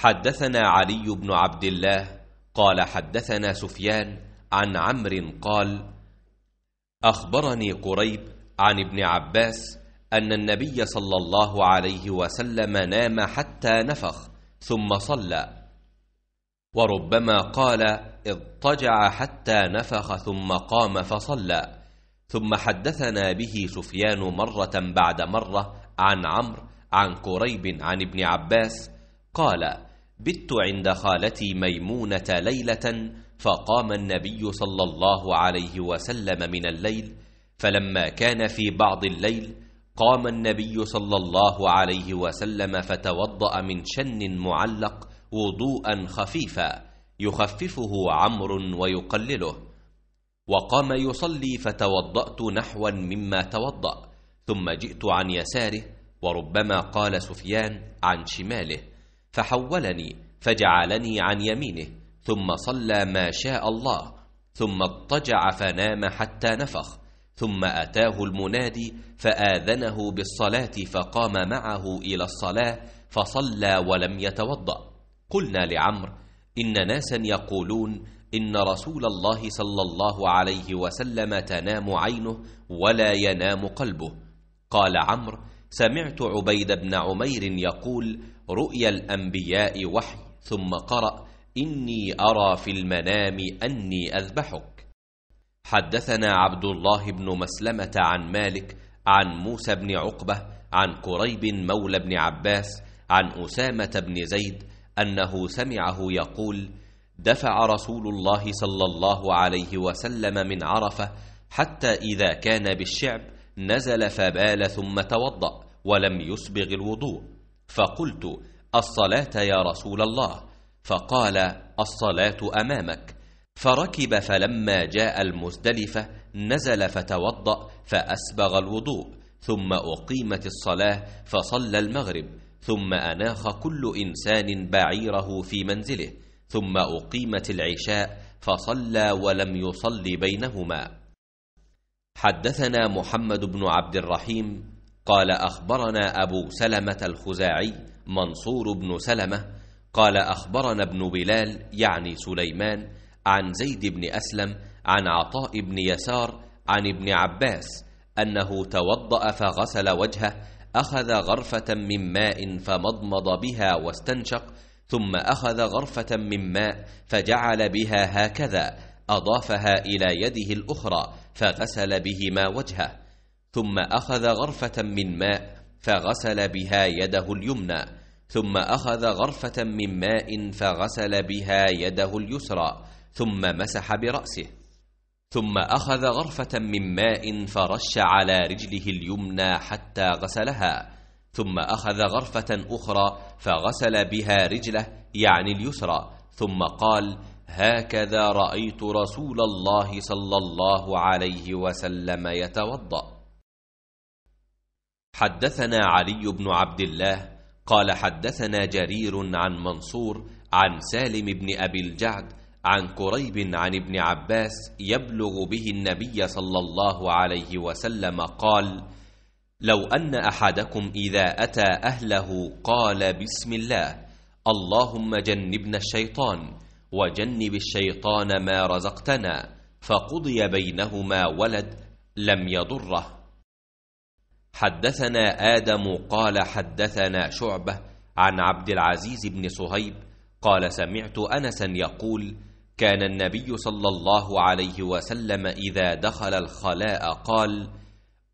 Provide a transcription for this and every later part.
حدثنا علي بن عبد الله قال حدثنا سفيان عن عمرو قال أخبرني قريب عن ابن عباس أن النبي صلى الله عليه وسلم نام حتى نفخ ثم صلى وربما قال اضطجع حتى نفخ ثم قام فصلى ثم حدثنا به سفيان مرة بعد مرة عن عمرو عن قريب عن ابن عباس قال بت عند خالتي ميمونة ليلة فقام النبي صلى الله عليه وسلم من الليل فلما كان في بعض الليل قام النبي صلى الله عليه وسلم فتوضأ من شن معلق وضوءا خفيفا يخففه عمر ويقلله وقام يصلي فتوضأت نحوا مما توضأ ثم جئت عن يساره وربما قال سفيان عن شماله فحولني فجعلني عن يمينه ثم صلى ما شاء الله ثم اضطجع فنام حتى نفخ ثم أتاه المنادي فآذنه بالصلاة فقام معه إلى الصلاة فصلى ولم يتوضأ قلنا لعمر إن ناسا يقولون إن رسول الله صلى الله عليه وسلم تنام عينه ولا ينام قلبه قال عمرو سمعت عبيد بن عمير يقول رؤيا الأنبياء وحي ثم قرأ إني أرى في المنام أني أذبحك حدثنا عبد الله بن مسلمة عن مالك عن موسى بن عقبة عن قريب مولى بن عباس عن أسامة بن زيد أنه سمعه يقول دفع رسول الله صلى الله عليه وسلم من عرفة حتى إذا كان بالشعب نزل فبال ثم توضأ ولم يسبغ الوضوء فقلت الصلاة يا رسول الله فقال الصلاة أمامك فركب فلما جاء المزدلفة نزل فتوضأ فأسبغ الوضوء ثم أقيمت الصلاة فصلى المغرب ثم أناخ كل إنسان بعيره في منزله ثم أقيمت العشاء فصلى ولم يصل بينهما حدثنا محمد بن عبد الرحيم قال أخبرنا أبو سلمة الخزاعي منصور بن سلمة قال أخبرنا ابن بلال يعني سليمان عن زيد بن أسلم عن عطاء بن يسار عن ابن عباس أنه توضأ فغسل وجهه أخذ غرفة من ماء فمضمض بها واستنشق ثم أخذ غرفة من ماء فجعل بها هكذا أضافها إلى يده الأخرى فغسل بهما وجهه ثم أخذ غرفة من ماء فغسل بها يده اليمنى ثم أخذ غرفة من ماء فغسل بها يده اليسرى ثم مسح برأسه ثم أخذ غرفة من ماء فرش على رجله اليمنى حتى غسلها ثم أخذ غرفة أخرى فغسل بها رجله يعني اليسرى ثم قال هكذا رأيت رسول الله صلى الله عليه وسلم يتوضأ حدثنا علي بن عبد الله قال حدثنا جرير عن منصور عن سالم بن أبي الجعد عن كريب عن ابن عباس يبلغ به النبي صلى الله عليه وسلم قال لو أن أحدكم إذا أتى أهله قال بسم الله اللهم جنبنا الشيطان وجنب الشيطان ما رزقتنا فقضي بينهما ولد لم يضره حدثنا آدم قال حدثنا شعبة عن عبد العزيز بن صهيب قال سمعت أنسا يقول كان النبي صلى الله عليه وسلم إذا دخل الخلاء قال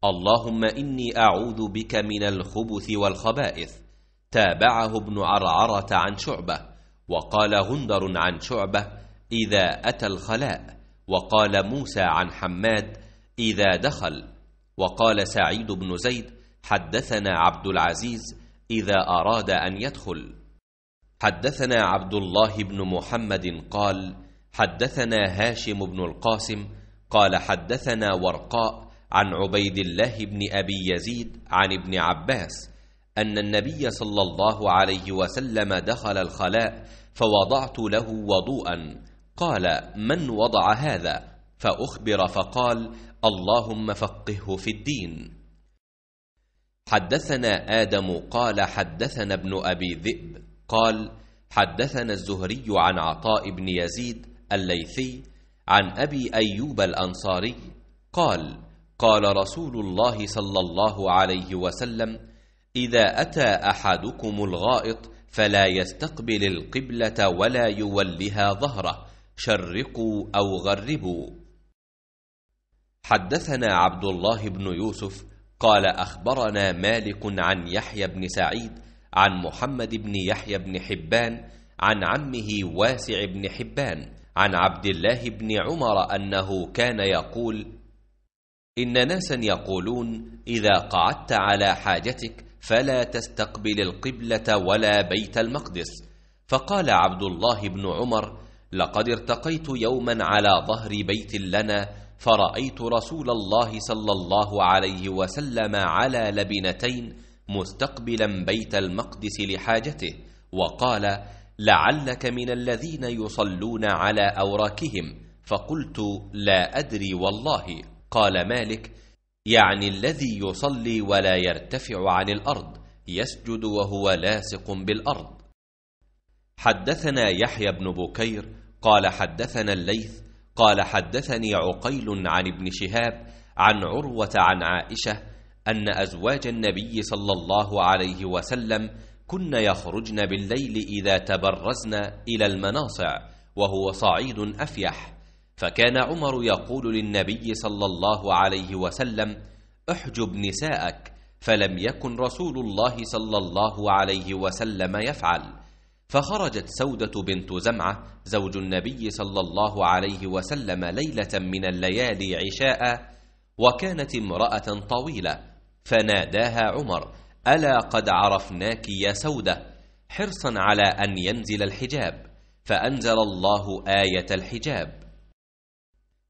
اللهم إني أعوذ بك من الخبث والخبائث تابعه ابن عرعرة عن شعبة وقال غندر عن شعبة إذا أتى الخلاء وقال موسى عن حماد إذا دخل وقال سعيد بن زيد حدثنا عبد العزيز إذا أراد أن يدخل حدثنا عبد الله بن محمد قال حدثنا هاشم بن القاسم قال حدثنا ورقاء عن عبيد الله بن أبي يزيد عن ابن عباس أن النبي صلى الله عليه وسلم دخل الخلاء فوضعت له وضوءا قال من وضع هذا فأخبر فقال اللهم فقهه في الدين حدثنا آدم قال حدثنا ابن أبي ذئب قال حدثنا الزهري عن عطاء بن يزيد الليثي عن أبي أيوب الأنصاري قال قال رسول الله صلى الله عليه وسلم إذا أتى أحدكم الغائط فلا يستقبل القبلة ولا يولها ظهره شرقوا أو غربوا حدثنا عبد الله بن يوسف قال أخبرنا مالك عن يحيى بن سعيد عن محمد بن يحيى بن حبان عن عمه واسع بن حبان عن عبد الله بن عمر أنه كان يقول إن ناسا يقولون إذا قعدت على حاجتك فلا تستقبل القبلة ولا بيت المقدس فقال عبد الله بن عمر لقد ارتقيت يوما على ظهر بيت لنا فرأيت رسول الله صلى الله عليه وسلم على لبنتين مستقبلا بيت المقدس لحاجته وقال لعلك من الذين يصلون على أوراكهم فقلت لا أدري والله قال مالك يعني الذي يصلي ولا يرتفع عن الأرض يسجد وهو لاصق بالأرض حدثنا يحيى بن بكير قال حدثنا الليث قال حدثني عقيل عن ابن شهاب عن عروة عن عائشة أن أزواج النبي صلى الله عليه وسلم كن يخرجن بالليل إذا تبرزن إلى المناصع وهو صعيد أفيح فكان عمر يقول للنبي صلى الله عليه وسلم احجب نساءك فلم يكن رسول الله صلى الله عليه وسلم يفعل فخرجت سودة بنت زمعة زوج النبي صلى الله عليه وسلم ليلة من الليالي عشاء وكانت امرأة طويلة فناداها عمر ألا قد عرفناك يا سودة حرصا على أن ينزل الحجاب فأنزل الله آية الحجاب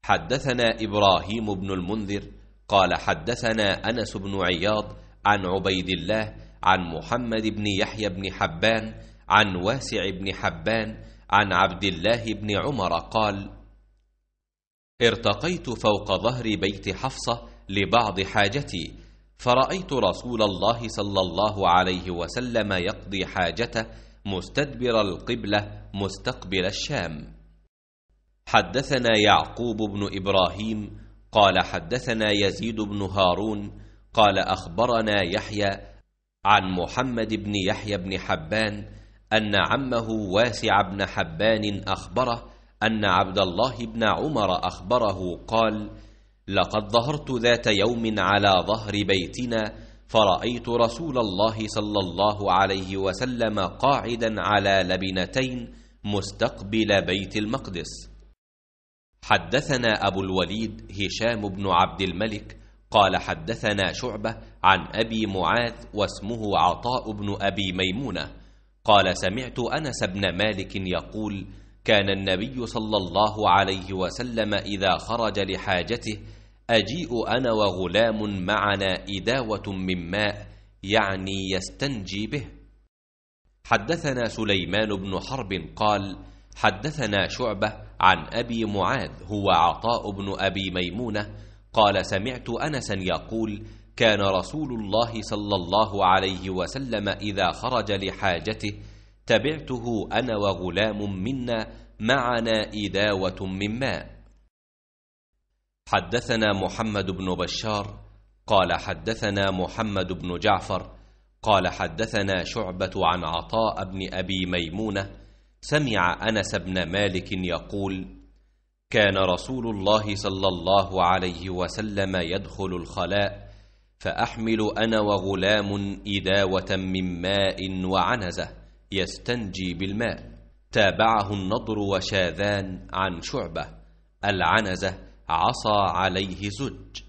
حدثنا إبراهيم بن المنذر قال حدثنا أنس بن عياض عن عبيد الله عن محمد بن يحيى بن حبان عن واسع بن حبان عن عبد الله بن عمر قال ارتقيت فوق ظهر بيت حفصه لبعض حاجتي فرايت رسول الله صلى الله عليه وسلم يقضي حاجته مستدبر القبله مستقبل الشام حدثنا يعقوب بن ابراهيم قال حدثنا يزيد بن هارون قال اخبرنا يحيى عن محمد بن يحيى بن حبان أن عمه واسع بن حبان أخبره أن عبد الله بن عمر أخبره قال لقد ظهرت ذات يوم على ظهر بيتنا فرأيت رسول الله صلى الله عليه وسلم قاعدا على لبنتين مستقبل بيت المقدس حدثنا أبو الوليد هشام بن عبد الملك قال حدثنا شعبة عن أبي معاذ واسمه عطاء بن أبي ميمونة قال سمعت أنس بن مالك يقول كان النبي صلى الله عليه وسلم إذا خرج لحاجته أجيء أنا وغلام معنا إداوة من ماء يعني يستنجي به حدثنا سليمان بن حرب قال حدثنا شعبة عن أبي معاذ هو عطاء بن أبي ميمونة قال سمعت أنسا يقول كان رسول الله صلى الله عليه وسلم إذا خرج لحاجته تبعته أنا وغلام منا معنا إداوة من ماء حدثنا محمد بن بشار قال حدثنا محمد بن جعفر قال حدثنا شعبة عن عطاء بن أبي ميمونة سمع أنس بن مالك يقول كان رسول الله صلى الله عليه وسلم يدخل الخلاء فأحمل أنا وغلام إداوة من ماء وعنزة يستنجي بالماء تابعه النضر وشاذان عن شعبة العنزة عصى عليه زج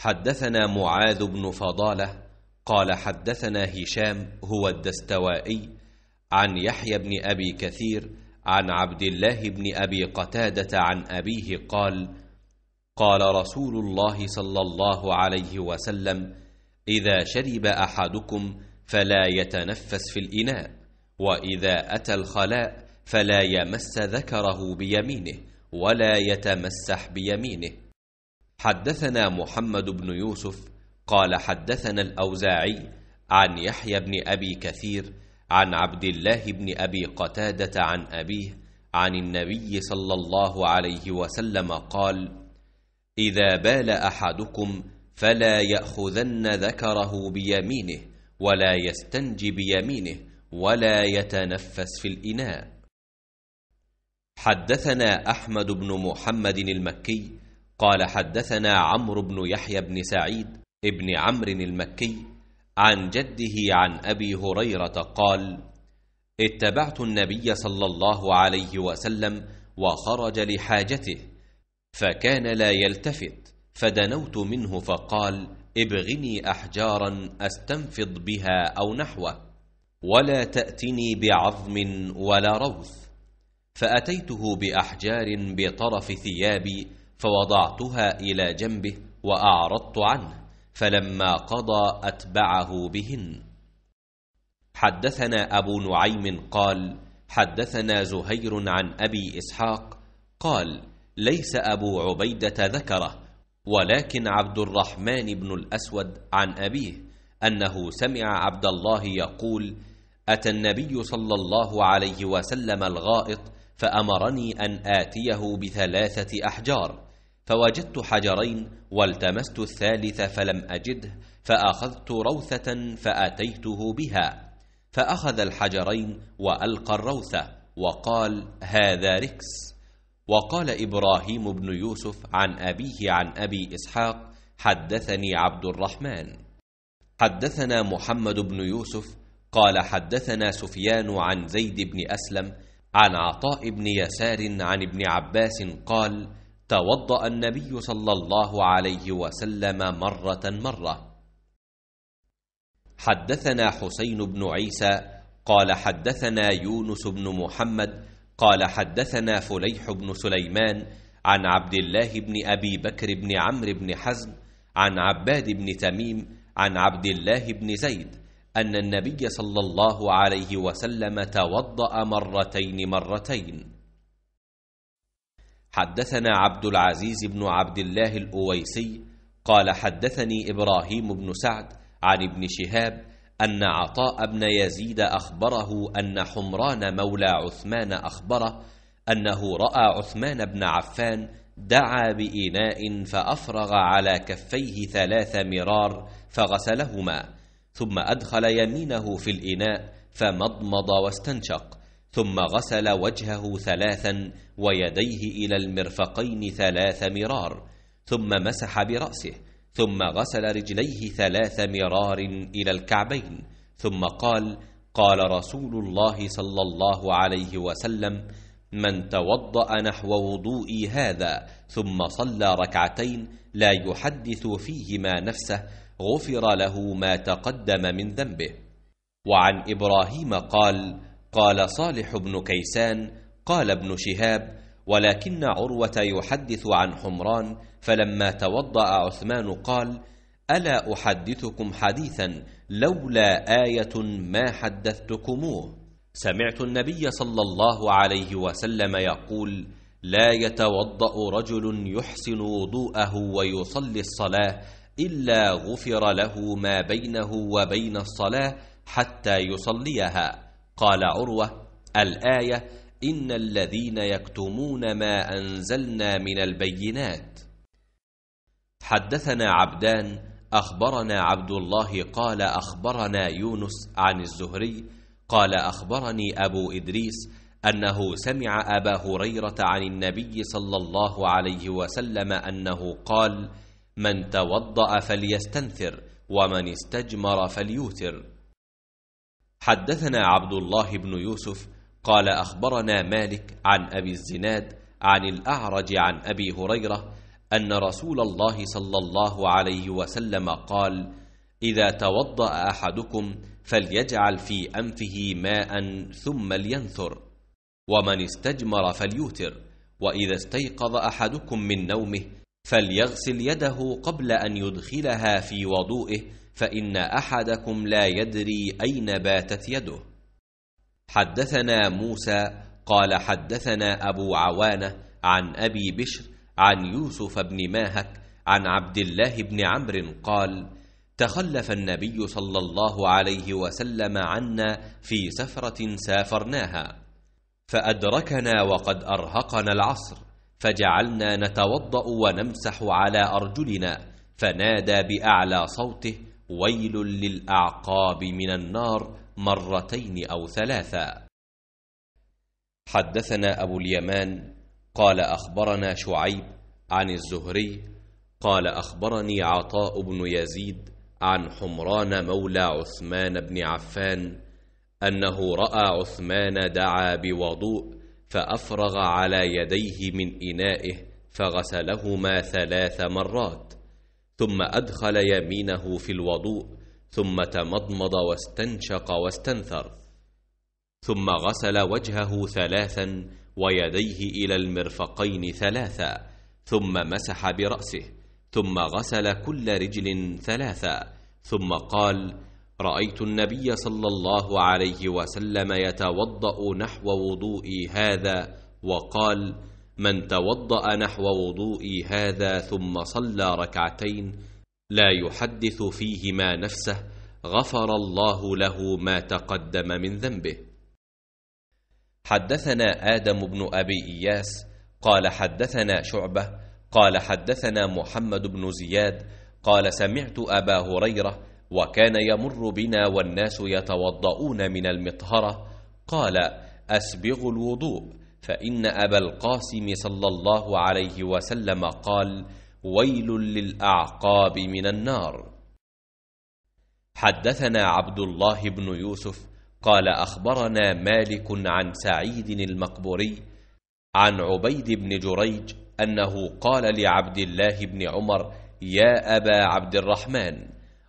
حدثنا معاذ بن فضالة قال حدثنا هشام هو الدستوائي عن يحيى بن أبي كثير عن عبد الله بن أبي قتادة عن أبيه قال قال رسول الله صلى الله عليه وسلم إذا شرب أحدكم فلا يتنفس في الإناء وإذا أتى الخلاء فلا يمس ذكره بيمينه ولا يتمسح بيمينه حدثنا محمد بن يوسف قال حدثنا الأوزاعي عن يحيى بن أبي كثير عن عبد الله بن أبي قتادة عن أبيه عن النبي صلى الله عليه وسلم قال إذا بال أحدكم فلا يأخذن ذكره بيمينه ولا يستنجي بيمينه ولا يتنفس في الإناء حدثنا أحمد بن محمد المكي قال حدثنا عمرو بن يحيى بن سعيد ابن عمرو المكي عن جده عن أبي هريرة قال اتبعت النبي صلى الله عليه وسلم وخرج لحاجته فكان لا يلتفت فدنوت منه فقال ابغني احجارا استنفض بها او نحوه ولا تاتني بعظم ولا روث فاتيته باحجار بطرف ثيابي فوضعتها الى جنبه واعرضت عنه فلما قضى اتبعه بهن حدثنا ابو نعيم قال حدثنا زهير عن ابي اسحاق قال ليس أبو عبيدة ذكره ولكن عبد الرحمن بن الأسود عن أبيه أنه سمع عبد الله يقول أتى النبي صلى الله عليه وسلم الغائط فأمرني أن آتيه بثلاثة أحجار فوجدت حجرين والتمست الثالث فلم أجده فأخذت روثة فأتيته بها فأخذ الحجرين وألقى الروثة وقال هذا ركس وقال إبراهيم بن يوسف عن أبيه عن أبي إسحاق حدثني عبد الرحمن حدثنا محمد بن يوسف قال حدثنا سفيان عن زيد بن أسلم عن عطاء بن يسار عن ابن عباس قال توضأ النبي صلى الله عليه وسلم مرة مرة حدثنا حسين بن عيسى قال حدثنا يونس بن محمد قال حدثنا فليح بن سليمان عن عبد الله بن أبي بكر بن عمرو بن حزم عن عباد بن تميم عن عبد الله بن زيد أن النبي صلى الله عليه وسلم توضأ مرتين مرتين حدثنا عبد العزيز بن عبد الله الأويسي قال حدثني إبراهيم بن سعد عن ابن شهاب أن عطاء بن يزيد أخبره أن حمران مولى عثمان أخبره أنه رأى عثمان بن عفان دعا بإناء فأفرغ على كفيه ثلاث مرار فغسلهما ثم أدخل يمينه في الإناء فمضمض واستنشق ثم غسل وجهه ثلاثا ويديه إلى المرفقين ثلاث مرار ثم مسح برأسه ثم غسل رجليه ثلاث مرار إلى الكعبين ثم قال قال رسول الله صلى الله عليه وسلم من توضأ نحو وضوئي هذا ثم صلى ركعتين لا يحدث فيهما نفسه غفر له ما تقدم من ذنبه وعن إبراهيم قال قال صالح بن كيسان قال ابن شهاب ولكن عروة يحدث عن حمران فلما توضأ عثمان قال: ألا أحدثكم حديثا لولا آية ما حدثتكموه سمعت النبي صلى الله عليه وسلم يقول: لا يتوضأ رجل يحسن وضوءه ويصلي الصلاة إلا غفر له ما بينه وبين الصلاة حتى يصليها قال عروة الآية إن الذين يكتمون ما أنزلنا من البينات حدثنا عبدان أخبرنا عبد الله قال أخبرنا يونس عن الزهري قال أخبرني أبو إدريس أنه سمع أبا هريرة عن النبي صلى الله عليه وسلم أنه قال من توضأ فليستنثر ومن استجمر فليوتر حدثنا عبد الله بن يوسف قال أخبرنا مالك عن أبي الزناد عن الأعرج عن أبي هريرة أن رسول الله صلى الله عليه وسلم قال إذا توضأ أحدكم فليجعل في أنفه ماء ثم لينثر ومن استجمر فليوتر وإذا استيقظ أحدكم من نومه فليغسل يده قبل أن يدخلها في وضوئه فإن أحدكم لا يدري أين باتت يده حدثنا موسى قال حدثنا أبو عوانة عن أبي بشر عن يوسف بن ماهك عن عبد الله بن عمرو قال تخلف النبي صلى الله عليه وسلم عنا في سفرة سافرناها فأدركنا وقد أرهقنا العصر فجعلنا نتوضأ ونمسح على أرجلنا فنادى بأعلى صوته ويل للأعقاب من النار مرتين أو ثلاثا حدثنا أبو اليمان قال أخبرنا شعيب عن الزهري قال أخبرني عطاء بن يزيد عن حمران مولى عثمان بن عفان أنه رأى عثمان دعا بوضوء فأفرغ على يديه من إنائه فغسلهما ثلاث مرات ثم أدخل يمينه في الوضوء ثم تمضمض واستنشق واستنثر ثم غسل وجهه ثلاثا ويديه إلى المرفقين ثلاثا ثم مسح برأسه ثم غسل كل رجل ثلاثا ثم قال رأيت النبي صلى الله عليه وسلم يتوضأ نحو وضوئي هذا وقال من توضأ نحو وضوئي هذا ثم صلى ركعتين لا يحدث فيهما نفسه غفر الله له ما تقدم من ذنبه حدثنا آدم بن أبي إياس قال حدثنا شعبة قال حدثنا محمد بن زياد قال سمعت أبا هريرة وكان يمر بنا والناس يتوضؤون من المطهرة قال أسبغ الوضوء فإن أبا القاسم صلى الله عليه وسلم قال ويل للأعقاب من النار حدثنا عبد الله بن يوسف قال أخبرنا مالك عن سعيد المقبوري عن عبيد بن جريج أنه قال لعبد الله بن عمر يا أبا عبد الرحمن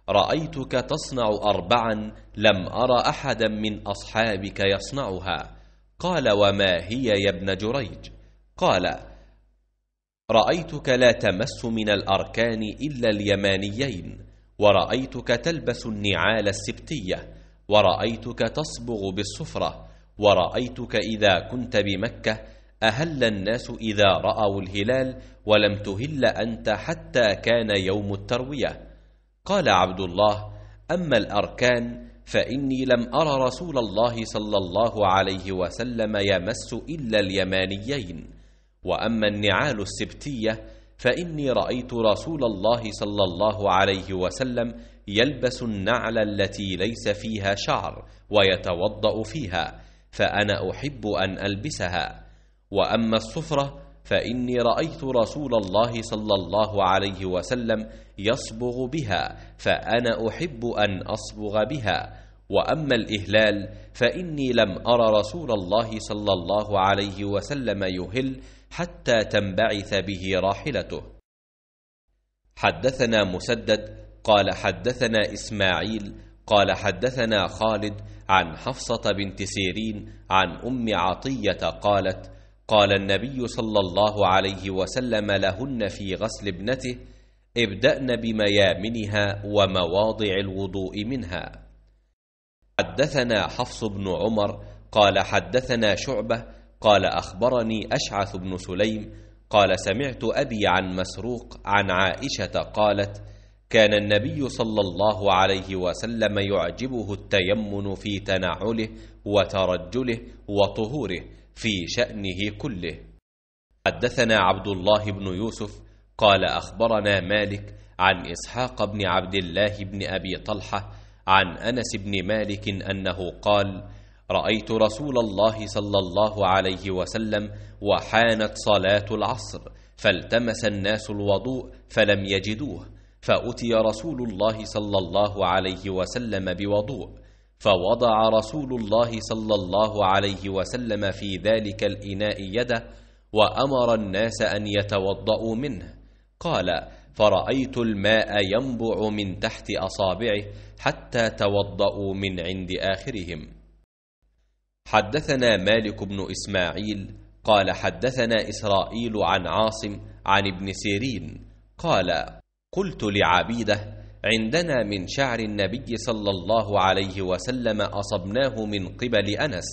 رأيتك تصنع أربعا لم ار أحدا من أصحابك يصنعها قال وما هي يا ابن جريج قال رأيتك لا تمس من الأركان إلا اليمانيين ورأيتك تلبس النعال السبتية ورأيتك تصبغ بالصفرة ورأيتك إذا كنت بمكة أهل الناس إذا رأوا الهلال ولم تهل أنت حتى كان يوم التروية قال عبد الله أما الأركان فإني لم أرى رسول الله صلى الله عليه وسلم يمس إلا اليمانيين وأما النعال السبتية فإني رأيت رسول الله صلى الله عليه وسلم يلبس النعل التي ليس فيها شعر ويتوضأ فيها فأنا أحب أن ألبسها وأما الصفرة فإني رأيت رسول الله صلى الله عليه وسلم يصبغ بها فأنا أحب أن أصبغ بها وأما الإهلال فإني لم أر رسول الله صلى الله عليه وسلم يهل حتى تنبعث به راحلته حدثنا مسدد قال حدثنا اسماعيل قال حدثنا خالد عن حفصه بنت سيرين عن ام عطيه قالت قال النبي صلى الله عليه وسلم لهن في غسل ابنته ابدأن بميامنها ومواضع الوضوء منها حدثنا حفص بن عمر قال حدثنا شعبة قال أخبرني أشعث بن سليم قال سمعت أبي عن مسروق عن عائشة قالت كان النبي صلى الله عليه وسلم يعجبه التيمن في تنعله وترجله وطهوره في شأنه كله حدثنا عبد الله بن يوسف قال أخبرنا مالك عن إسحاق بن عبد الله بن أبي طلحة عن أنس بن مالك أنه قال رأيت رسول الله صلى الله عليه وسلم وحانت صلاة العصر فالتمس الناس الوضوء فلم يجدوه فأتي رسول الله صلى الله عليه وسلم بوضوء فوضع رسول الله صلى الله عليه وسلم في ذلك الإناء يده وأمر الناس أن يتوضأوا منه قال فرأيت الماء ينبع من تحت أصابعه حتى توضأوا من عند آخرهم حدثنا مالك بن إسماعيل قال حدثنا إسرائيل عن عاصم عن ابن سيرين قال قلت لعبيده عندنا من شعر النبي صلى الله عليه وسلم أصبناه من قبل أنس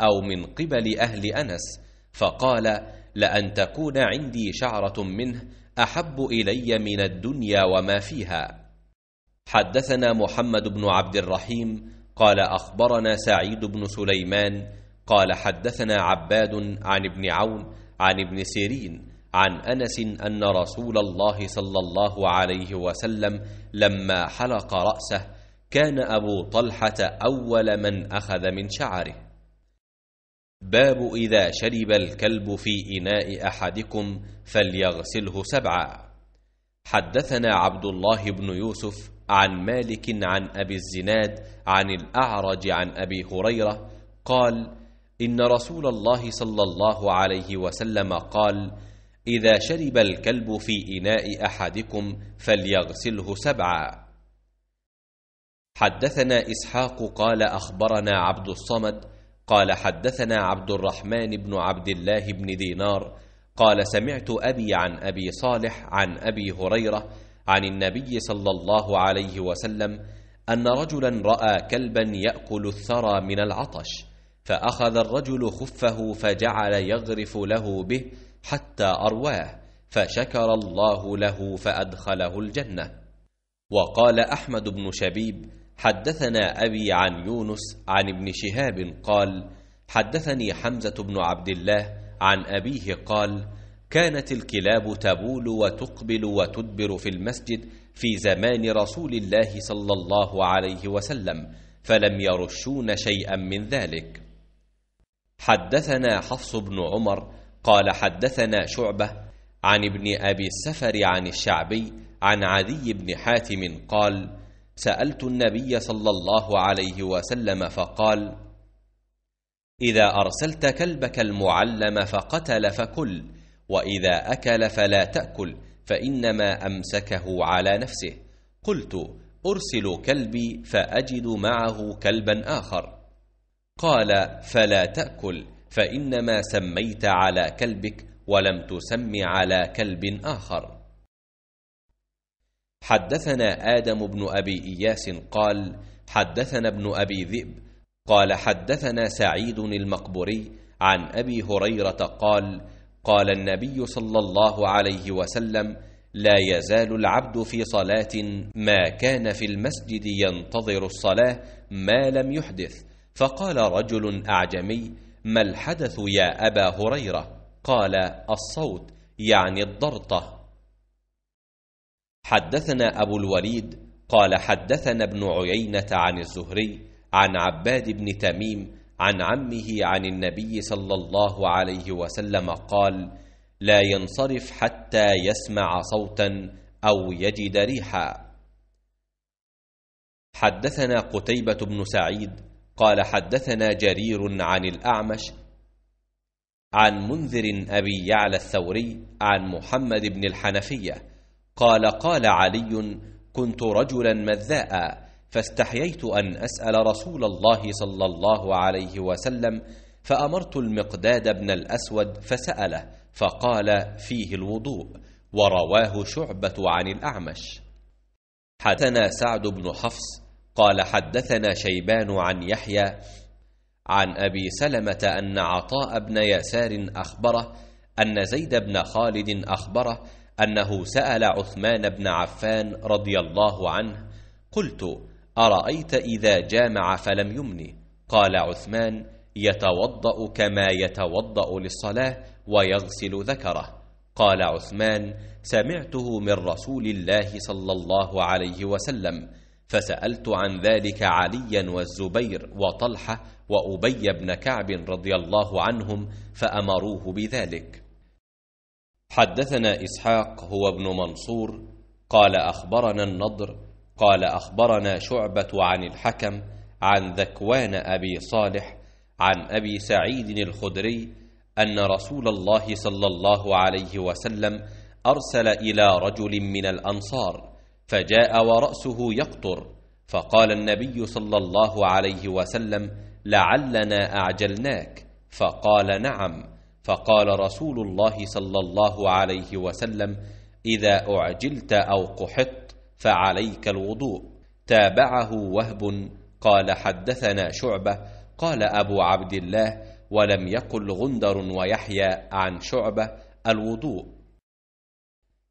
أو من قبل أهل أنس فقال لأن تكون عندي شعرة منه أحب إلي من الدنيا وما فيها حدثنا محمد بن عبد الرحيم قال أخبرنا سعيد بن سليمان قال حدثنا عباد عن ابن عون عن ابن سيرين عن أنس أن رسول الله صلى الله عليه وسلم لما حلق رأسه كان أبو طلحة أول من أخذ من شعره باب إذا شرب الكلب في إناء أحدكم فليغسله سبعا حدثنا عبد الله بن يوسف عن مالك عن أبي الزناد عن الأعرج عن أبي هريرة قال إن رسول الله صلى الله عليه وسلم قال إذا شرب الكلب في إناء أحدكم فليغسله سبعا حدثنا إسحاق قال أخبرنا عبد الصمد قال حدثنا عبد الرحمن بن عبد الله بن دينار قال سمعت أبي عن أبي صالح عن أبي هريرة عن النبي صلى الله عليه وسلم أن رجلا رأى كلبا يأكل الثرى من العطش فأخذ الرجل خفه فجعل يغرف له به حتى أرواه فشكر الله له فأدخله الجنة وقال أحمد بن شبيب حدثنا أبي عن يونس عن ابن شهاب قال حدثني حمزة بن عبد الله عن أبيه قال كانت الكلاب تبول وتقبل وتدبر في المسجد في زمان رسول الله صلى الله عليه وسلم فلم يرشون شيئا من ذلك حدثنا حفص بن عمر قال حدثنا شعبه عن ابن ابي السفر عن الشعبي عن عدي بن حاتم قال سالت النبي صلى الله عليه وسلم فقال اذا ارسلت كلبك المعلم فقتل فكل واذا اكل فلا تاكل فانما امسكه على نفسه قلت ارسل كلبي فاجد معه كلبا اخر قال فلا تاكل فانما سميت على كلبك ولم تسم على كلب اخر حدثنا ادم بن ابي اياس قال حدثنا ابن ابي ذئب قال حدثنا سعيد المقبري عن ابي هريره قال قال النبي صلى الله عليه وسلم لا يزال العبد في صلاة ما كان في المسجد ينتظر الصلاة ما لم يحدث فقال رجل أعجمي ما الحدث يا أبا هريرة قال الصوت يعني الضرطة حدثنا أبو الوليد قال حدثنا ابن عيينة عن الزهري عن عباد بن تميم عن عمه عن النبي صلى الله عليه وسلم قال لا ينصرف حتى يسمع صوتا أو يجد ريحا حدثنا قتيبة بن سعيد قال حدثنا جرير عن الأعمش عن منذر أبي يعلى الثوري عن محمد بن الحنفية قال قال علي كنت رجلا مذاء فاستحييت أن أسأل رسول الله صلى الله عليه وسلم فأمرت المقداد بن الأسود فسأله فقال فيه الوضوء ورواه شعبة عن الأعمش حدثنا سعد بن حفص قال حدثنا شيبان عن يحيى عن أبي سلمة أن عطاء بن يسار أخبره أن زيد بن خالد أخبره أنه سأل عثمان بن عفان رضي الله عنه قلت أرأيت إذا جامع فلم يمني قال عثمان يتوضأ كما يتوضأ للصلاة ويغسل ذكره قال عثمان سمعته من رسول الله صلى الله عليه وسلم فسألت عن ذلك عليا والزبير وطلحة وأبي بن كعب رضي الله عنهم فأمروه بذلك حدثنا إسحاق هو ابن منصور قال أخبرنا النضر قال أخبرنا شعبة عن الحكم عن ذكوان أبي صالح عن أبي سعيد الخدري أن رسول الله صلى الله عليه وسلم أرسل إلى رجل من الأنصار فجاء ورأسه يقطر فقال النبي صلى الله عليه وسلم لعلنا أعجلناك فقال نعم فقال رسول الله صلى الله عليه وسلم إذا أعجلت أو قحطت فعليك الوضوء تابعه وهب قال حدثنا شعبة قال أبو عبد الله ولم يقل غندر ويحيى عن شعبة الوضوء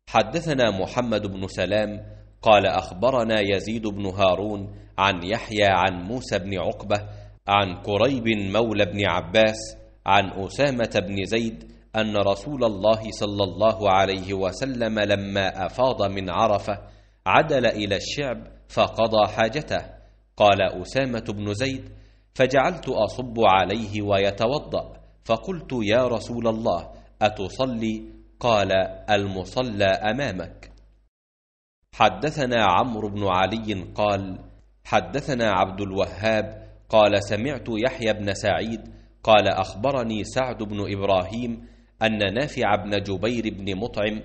حدثنا محمد بن سلام قال أخبرنا يزيد بن هارون عن يحيى عن موسى بن عقبة عن كريب مولى بن عباس عن أسامة بن زيد أن رسول الله صلى الله عليه وسلم لما أفاض من عرفة عدل إلى الشعب فقضى حاجته قال أسامة بن زيد فجعلت أصب عليه ويتوضأ فقلت يا رسول الله أتصلي قال المصلى أمامك حدثنا عمرو بن علي قال حدثنا عبد الوهاب قال سمعت يحيى بن سعيد قال أخبرني سعد بن إبراهيم أن نافع بن جبير بن مطعم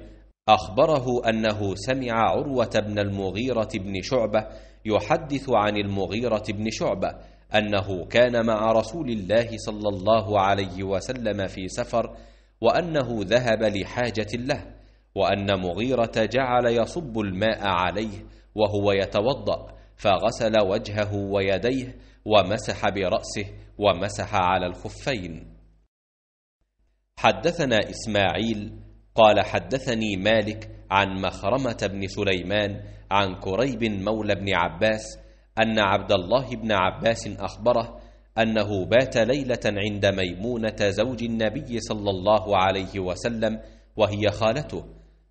أخبره أنه سمع عروة بن المغيرة بن شعبة يحدث عن المغيرة بن شعبة أنه كان مع رسول الله صلى الله عليه وسلم في سفر وأنه ذهب لحاجة له وأن مغيرة جعل يصب الماء عليه وهو يتوضأ فغسل وجهه ويديه ومسح برأسه ومسح على الخفين حدثنا إسماعيل قال حدثني مالك عن مخرمة بن سليمان عن كريب مولى بن عباس أن عبد الله بن عباس أخبره أنه بات ليلة عند ميمونة زوج النبي صلى الله عليه وسلم وهي خالته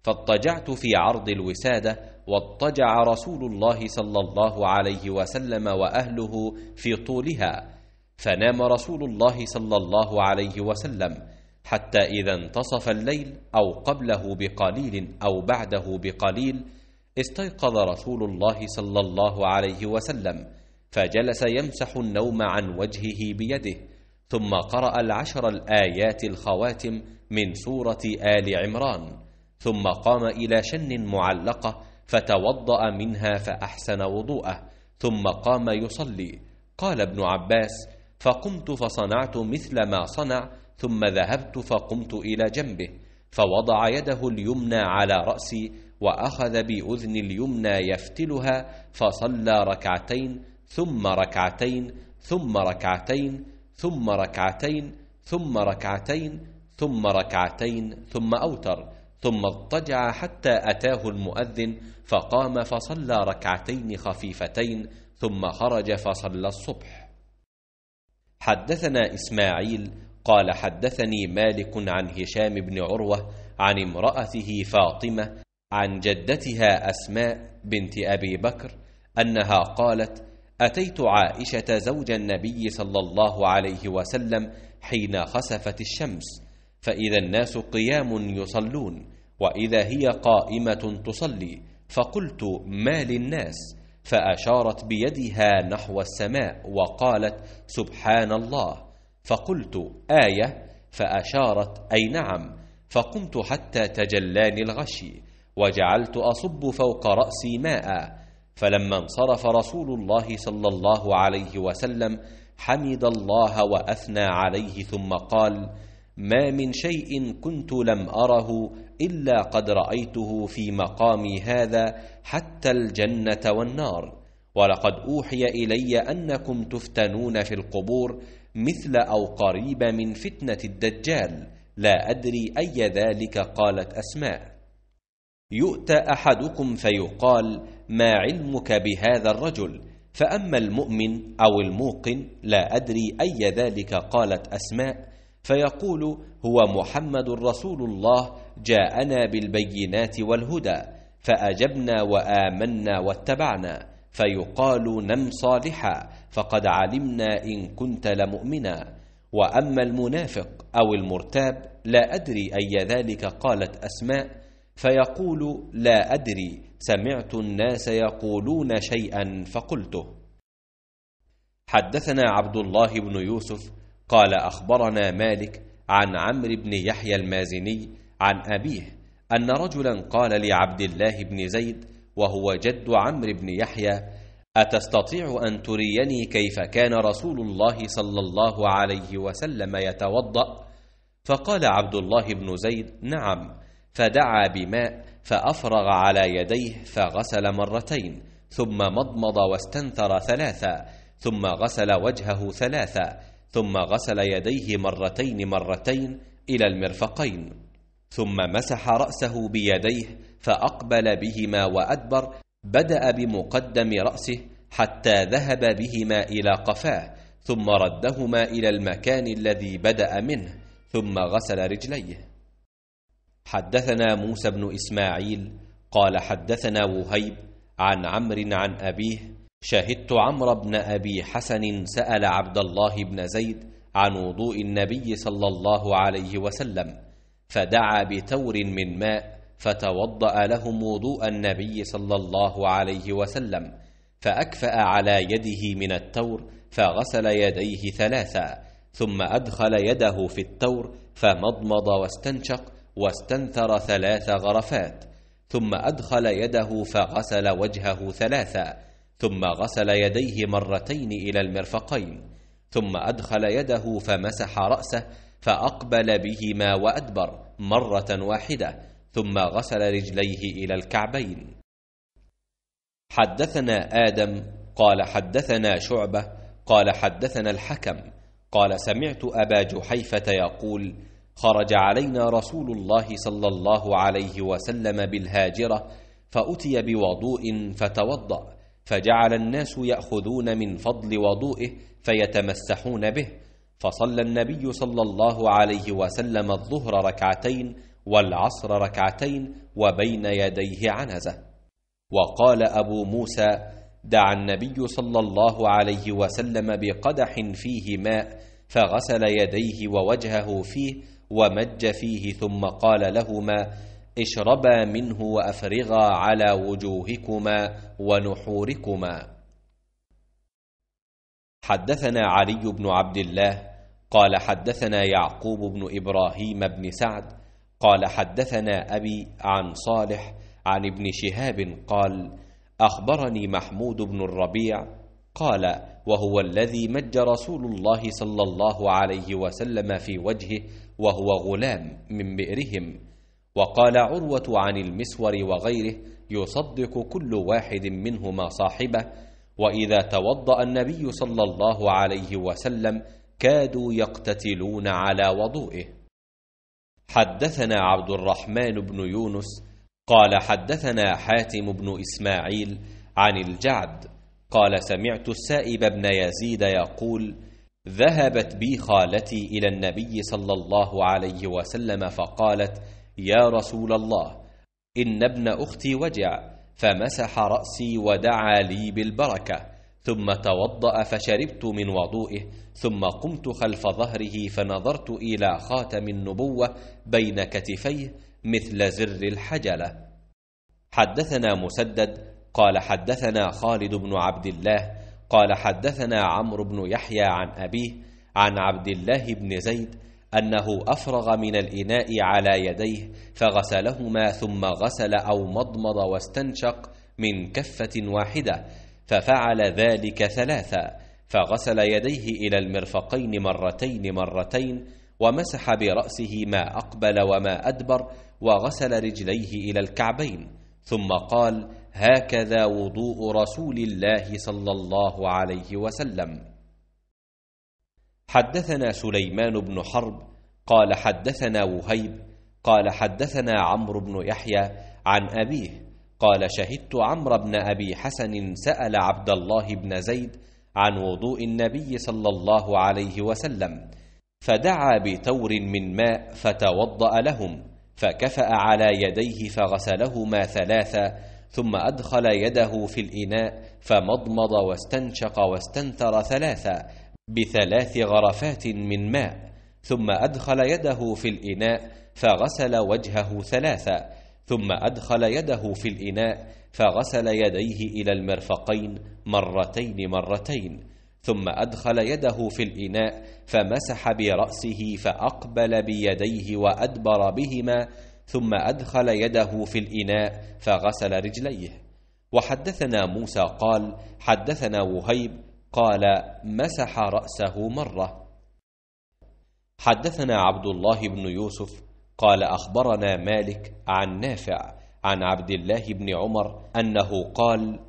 فاضطجعت في عرض الوسادة واضطجع رسول الله صلى الله عليه وسلم وأهله في طولها فنام رسول الله صلى الله عليه وسلم حتى إذا انتصف الليل أو قبله بقليل أو بعده بقليل استيقظ رسول الله صلى الله عليه وسلم فجلس يمسح النوم عن وجهه بيده ثم قرأ العشر الآيات الخواتم من سورة آل عمران ثم قام إلى شن معلقة فتوضأ منها فأحسن وضوءه ثم قام يصلي قال ابن عباس فقمت فصنعت مثل ما صنع ثم ذهبت فقمت إلى جنبه فوضع يده اليمنى على رأسي وأخذ بأذن اليمنى يفتلها فصلى ركعتين ثم ركعتين ثم ركعتين ثم ركعتين ثم ركعتين ثم ركعتين ثم أوتر ثم اضطجع حتى أتاه المؤذن فقام فصلى ركعتين خفيفتين ثم خرج فصلى الصبح حدثنا إسماعيل قال حدثني مالك عن هشام بن عروة عن امرأته فاطمة عن جدتها أسماء بنت أبي بكر أنها قالت أتيت عائشة زوج النبي صلى الله عليه وسلم حين خسفت الشمس فإذا الناس قيام يصلون وإذا هي قائمة تصلي فقلت ما للناس فأشارت بيدها نحو السماء وقالت سبحان الله فقلت آية فأشارت أي نعم فقمت حتى تجلاني الغشي وجعلت أصب فوق رأسي ماء فلما انصرف رسول الله صلى الله عليه وسلم حمد الله وأثنى عليه ثم قال ما من شيء كنت لم أره إلا قد رأيته في مقامي هذا حتى الجنة والنار ولقد أوحي إلي أنكم تفتنون في القبور مثل أو قريب من فتنة الدجال لا أدري أي ذلك قالت أسماء يؤتى أحدكم فيقال ما علمك بهذا الرجل فأما المؤمن أو الموقن لا أدري أي ذلك قالت أسماء فيقول هو محمد رسول الله جاءنا بالبينات والهدى فأجبنا وآمنا واتبعنا فيقال نم صالحا فقد علمنا إن كنت لمؤمنا وأما المنافق أو المرتاب لا أدري أي ذلك قالت أسماء فيقول لا أدري سمعت الناس يقولون شيئا فقلته حدثنا عبد الله بن يوسف قال أخبرنا مالك عن عمرو بن يحيى المازني عن أبيه أن رجلا قال لعبد الله بن زيد وهو جد عمرو بن يحيى أتستطيع أن تريني كيف كان رسول الله صلى الله عليه وسلم يتوضأ؟ فقال عبد الله بن زيد: نعم، فدعا بماء فأفرغ على يديه فغسل مرتين، ثم مضمض واستنثر ثلاثا، ثم غسل وجهه ثلاثا، ثم غسل يديه مرتين مرتين إلى المرفقين، ثم مسح رأسه بيديه فأقبل بهما وأدبر بدأ بمقدم رأسه حتى ذهب بهما إلى قفاه ثم ردهما إلى المكان الذي بدأ منه ثم غسل رجليه حدثنا موسى بن إسماعيل قال حدثنا وهيب عن عمرو عن أبيه شهدت عمرو بن أبي حسن سأل عبد الله بن زيد عن وضوء النبي صلى الله عليه وسلم فدعا بتور من ماء فتوضأ لهم وضوء النبي صلى الله عليه وسلم فأكفأ على يده من التور فغسل يديه ثلاثا ثم أدخل يده في التور فمضمض واستنشق واستنثر ثلاث غرفات ثم أدخل يده فغسل وجهه ثلاثا ثم غسل يديه مرتين إلى المرفقين ثم أدخل يده فمسح رأسه فأقبل بهما وأدبر مرة واحدة ثم غسل رجليه إلى الكعبين حدثنا آدم قال حدثنا شعبة قال حدثنا الحكم قال سمعت أبا جحيفة يقول خرج علينا رسول الله صلى الله عليه وسلم بالهاجرة فأتي بوضوء فتوضأ فجعل الناس يأخذون من فضل وضوئه فيتمسحون به فصلى النبي صلى الله عليه وسلم الظهر ركعتين والعصر ركعتين وبين يديه عنزة وقال أبو موسى دعا النبي صلى الله عليه وسلم بقدح فيه ماء فغسل يديه ووجهه فيه ومج فيه ثم قال لهما اشربا منه وافرغا على وجوهكما ونحوركما حدثنا علي بن عبد الله قال حدثنا يعقوب بن ابراهيم بن سعد قال حدثنا أبي عن صالح عن ابن شهاب قال أخبرني محمود بن الربيع قال وهو الذي مج رسول الله صلى الله عليه وسلم في وجهه وهو غلام من بئرهم وقال عروة عن المسور وغيره يصدق كل واحد منهما صاحبه وإذا توضأ النبي صلى الله عليه وسلم كادوا يقتتلون على وضوئه حدثنا عبد الرحمن بن يونس قال حدثنا حاتم بن إسماعيل عن الجعد قال سمعت السائب بن يزيد يقول ذهبت بي خالتي إلى النبي صلى الله عليه وسلم فقالت يا رسول الله إن ابن أختي وجع فمسح رأسي ودعا لي بالبركة ثم توضأ فشربت من وضوئه ثم قمت خلف ظهره فنظرت إلى خاتم النبوة بين كتفيه مثل زر الحجلة حدثنا مسدد قال حدثنا خالد بن عبد الله قال حدثنا عمرو بن يحيى عن أبيه عن عبد الله بن زيد أنه أفرغ من الإناء على يديه فغسلهما ثم غسل أو مضمض واستنشق من كفة واحدة ففعل ذلك ثلاثا فغسل يديه إلى المرفقين مرتين مرتين ومسح برأسه ما أقبل وما أدبر وغسل رجليه إلى الكعبين ثم قال هكذا وضوء رسول الله صلى الله عليه وسلم حدثنا سليمان بن حرب قال حدثنا وهيب قال حدثنا عمرو بن يحيى عن أبيه قال شهدت عمرو بن أبي حسن سأل عبد الله بن زيد عن وضوء النبي صلى الله عليه وسلم فدعا بتور من ماء فتوضأ لهم فكفأ على يديه فغسلهما ثلاثا ثم أدخل يده في الإناء فمضمض واستنشق واستنثر ثلاثا بثلاث غرفات من ماء ثم أدخل يده في الإناء فغسل وجهه ثلاثا ثم أدخل يده في الإناء فغسل يديه إلى المرفقين مرتين مرتين ثم أدخل يده في الإناء فمسح برأسه فأقبل بيديه وأدبر بهما ثم أدخل يده في الإناء فغسل رجليه وحدثنا موسى قال حدثنا وهيب قال مسح رأسه مرة حدثنا عبد الله بن يوسف قال أخبرنا مالك عن نافع عن عبد الله بن عمر أنه قال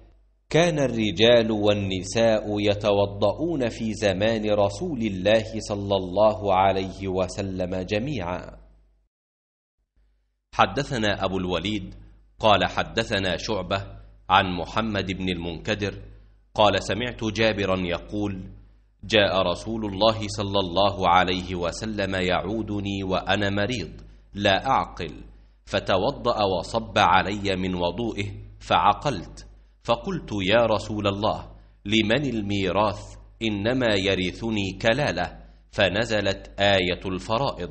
كان الرجال والنساء يتوضؤون في زمان رسول الله صلى الله عليه وسلم جميعا حدثنا أبو الوليد قال حدثنا شعبة عن محمد بن المنكدر قال سمعت جابرا يقول جاء رسول الله صلى الله عليه وسلم يعودني وأنا مريض لا أعقل فتوضأ وصب علي من وضوئه فعقلت فقلت يا رسول الله لمن الميراث إنما يرثني كلالة فنزلت آية الفرائض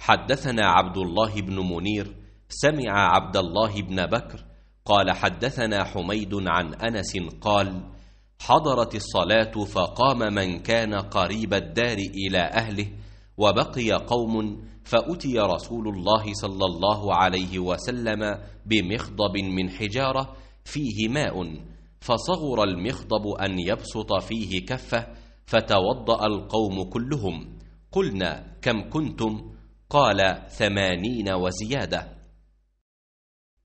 حدثنا عبد الله بن منير سمع عبد الله بن بكر قال حدثنا حميد عن أنس قال حضرت الصلاة فقام من كان قريب الدار إلى أهله وبقي قوم فأتي رسول الله صلى الله عليه وسلم بمخضب من حجارة فيه ماء فصغر المخضب أن يبسط فيه كفه فتوضأ القوم كلهم قلنا كم كنتم قال ثمانين وزيادة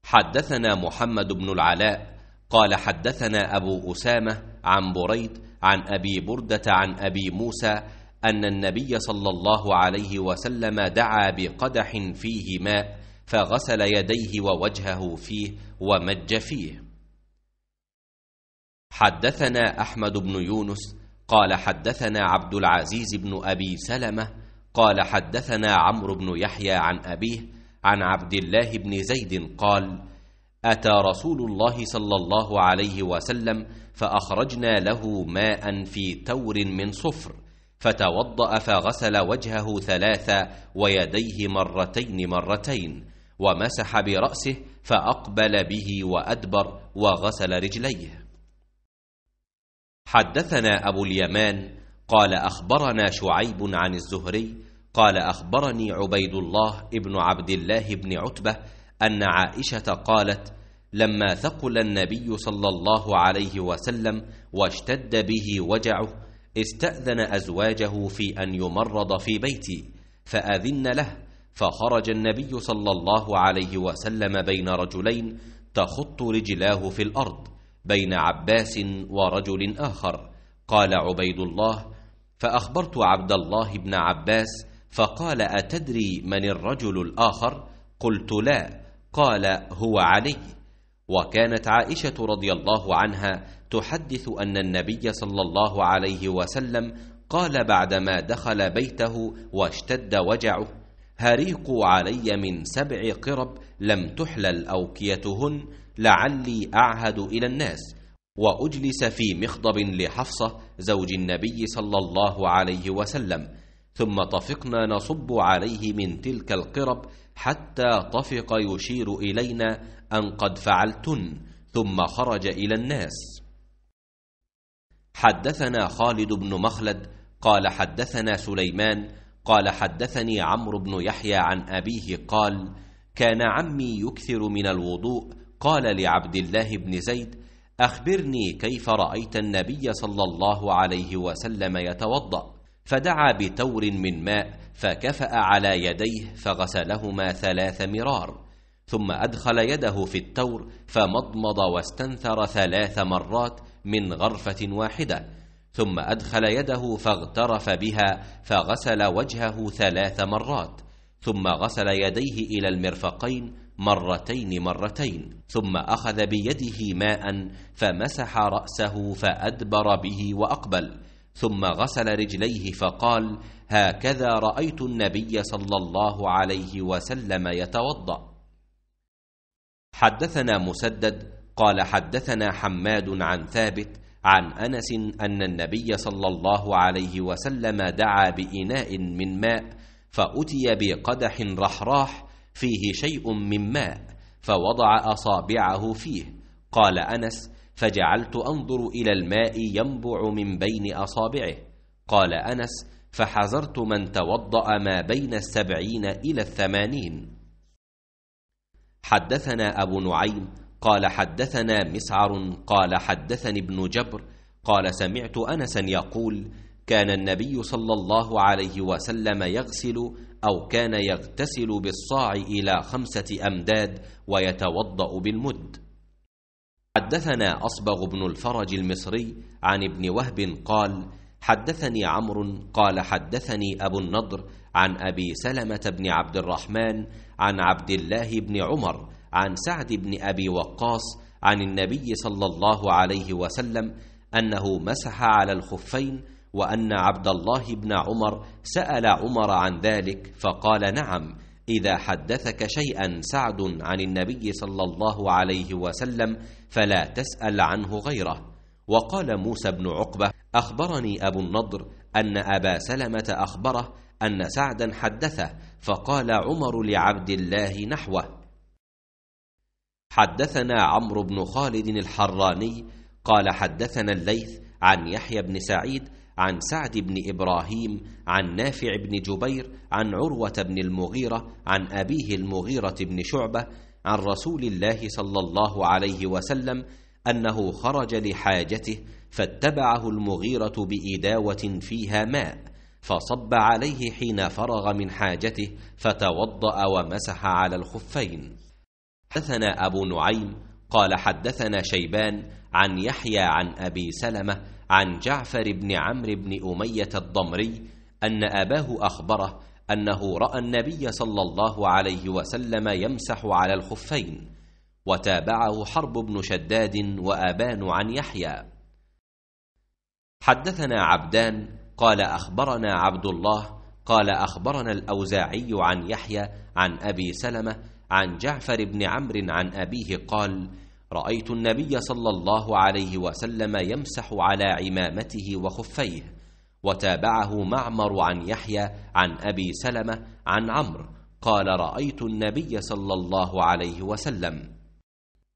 حدثنا محمد بن العلاء قال حدثنا أبو أسامة عن بريد عن أبي بردة عن أبي موسى ان النبي صلى الله عليه وسلم دعا بقدح فيه ماء فغسل يديه ووجهه فيه ومج فيه حدثنا احمد بن يونس قال حدثنا عبد العزيز بن ابي سلمه قال حدثنا عمرو بن يحيى عن ابيه عن عبد الله بن زيد قال اتى رسول الله صلى الله عليه وسلم فاخرجنا له ماء في تور من صفر فتوضأ فغسل وجهه ثلاثا ويديه مرتين مرتين ومسح برأسه فأقبل به وأدبر وغسل رجليه حدثنا أبو اليمان قال أخبرنا شعيب عن الزهري قال أخبرني عبيد الله ابن عبد الله بن عتبة أن عائشة قالت لما ثقل النبي صلى الله عليه وسلم واشتد به وجعه استأذن أزواجه في أن يمرض في بيتي فأذن له فخرج النبي صلى الله عليه وسلم بين رجلين تخط رجلاه في الأرض بين عباس ورجل آخر قال عبيد الله فأخبرت عبد الله بن عباس فقال أتدري من الرجل الآخر قلت لا قال هو علي وكانت عائشه رضي الله عنها تحدث ان النبي صلى الله عليه وسلم قال بعدما دخل بيته واشتد وجعه هريقوا علي من سبع قرب لم تحلل اوكيتهن لعلي اعهد الى الناس واجلس في مخضب لحفصه زوج النبي صلى الله عليه وسلم ثم طفقنا نصب عليه من تلك القرب حتى طفق يشير إلينا أن قد فعلتن ثم خرج إلى الناس حدثنا خالد بن مخلد قال حدثنا سليمان قال حدثني عمرو بن يحيى عن أبيه قال كان عمي يكثر من الوضوء قال لعبد الله بن زيد أخبرني كيف رأيت النبي صلى الله عليه وسلم يتوضأ فدعا بتور من ماء فكفأ على يديه فغسلهما ثلاث مرار ثم أدخل يده في التور فمضمض واستنثر ثلاث مرات من غرفة واحدة ثم أدخل يده فاغترف بها فغسل وجهه ثلاث مرات ثم غسل يديه إلى المرفقين مرتين مرتين ثم أخذ بيده ماء فمسح رأسه فأدبر به وأقبل ثم غسل رجليه فقال هكذا رايت النبي صلى الله عليه وسلم يتوضا حدثنا مسدد قال حدثنا حماد عن ثابت عن انس ان النبي صلى الله عليه وسلم دعا باناء من ماء فاتي بقدح رحراح فيه شيء من ماء فوضع اصابعه فيه قال انس فجعلت أنظر إلى الماء ينبع من بين أصابعه قال أنس فحذرت من توضأ ما بين السبعين إلى الثمانين حدثنا أبو نعيم قال حدثنا مسعر قال حدثني ابن جبر قال سمعت أنسا يقول كان النبي صلى الله عليه وسلم يغسل أو كان يغتسل بالصاع إلى خمسة أمداد ويتوضأ بالمد حدثنا أصبغ بن الفرج المصري عن ابن وهب قال حدثني عمرو قال حدثني أبو النضر عن أبي سلمة بن عبد الرحمن عن عبد الله بن عمر عن سعد بن أبي وقاص عن النبي صلى الله عليه وسلم أنه مسح على الخفين وأن عبد الله بن عمر سأل عمر عن ذلك فقال نعم إذا حدثك شيئا سعد عن النبي صلى الله عليه وسلم فلا تسأل عنه غيره وقال موسى بن عقبة أخبرني أبو النضر أن أبا سلمة أخبره أن سعدا حدثه فقال عمر لعبد الله نحوه حدثنا عمرو بن خالد الحراني قال حدثنا الليث عن يحيى بن سعيد عن سعد بن ابراهيم عن نافع بن جبير عن عروه بن المغيره عن ابيه المغيره بن شعبه عن رسول الله صلى الله عليه وسلم انه خرج لحاجته فاتبعه المغيره باداوه فيها ماء فصب عليه حين فرغ من حاجته فتوضا ومسح على الخفين حدثنا ابو نعيم قال حدثنا شيبان عن يحيى عن ابي سلمه عن جعفر بن عمرو بن اميه الضمري ان اباه اخبره أنه رأى النبي صلى الله عليه وسلم يمسح على الخفين وتابعه حرب بن شداد وأبان عن يحيى حدثنا عبدان قال أخبرنا عبد الله قال أخبرنا الأوزاعي عن يحيى عن أبي سلمة عن جعفر بن عمرو عن أبيه قال رأيت النبي صلى الله عليه وسلم يمسح على عمامته وخفيه وتابعه معمر عن يحيى عن أبي سلمة عن عمرو قال رأيت النبي صلى الله عليه وسلم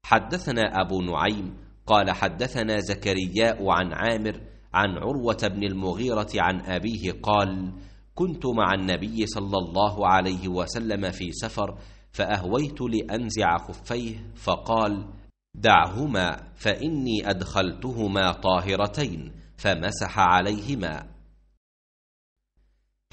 حدثنا أبو نعيم قال حدثنا زكرياء عن عامر عن عروة بن المغيرة عن أبيه قال كنت مع النبي صلى الله عليه وسلم في سفر فأهويت لأنزع خفيه فقال دعهما فإني أدخلتهما طاهرتين فمسح عليهما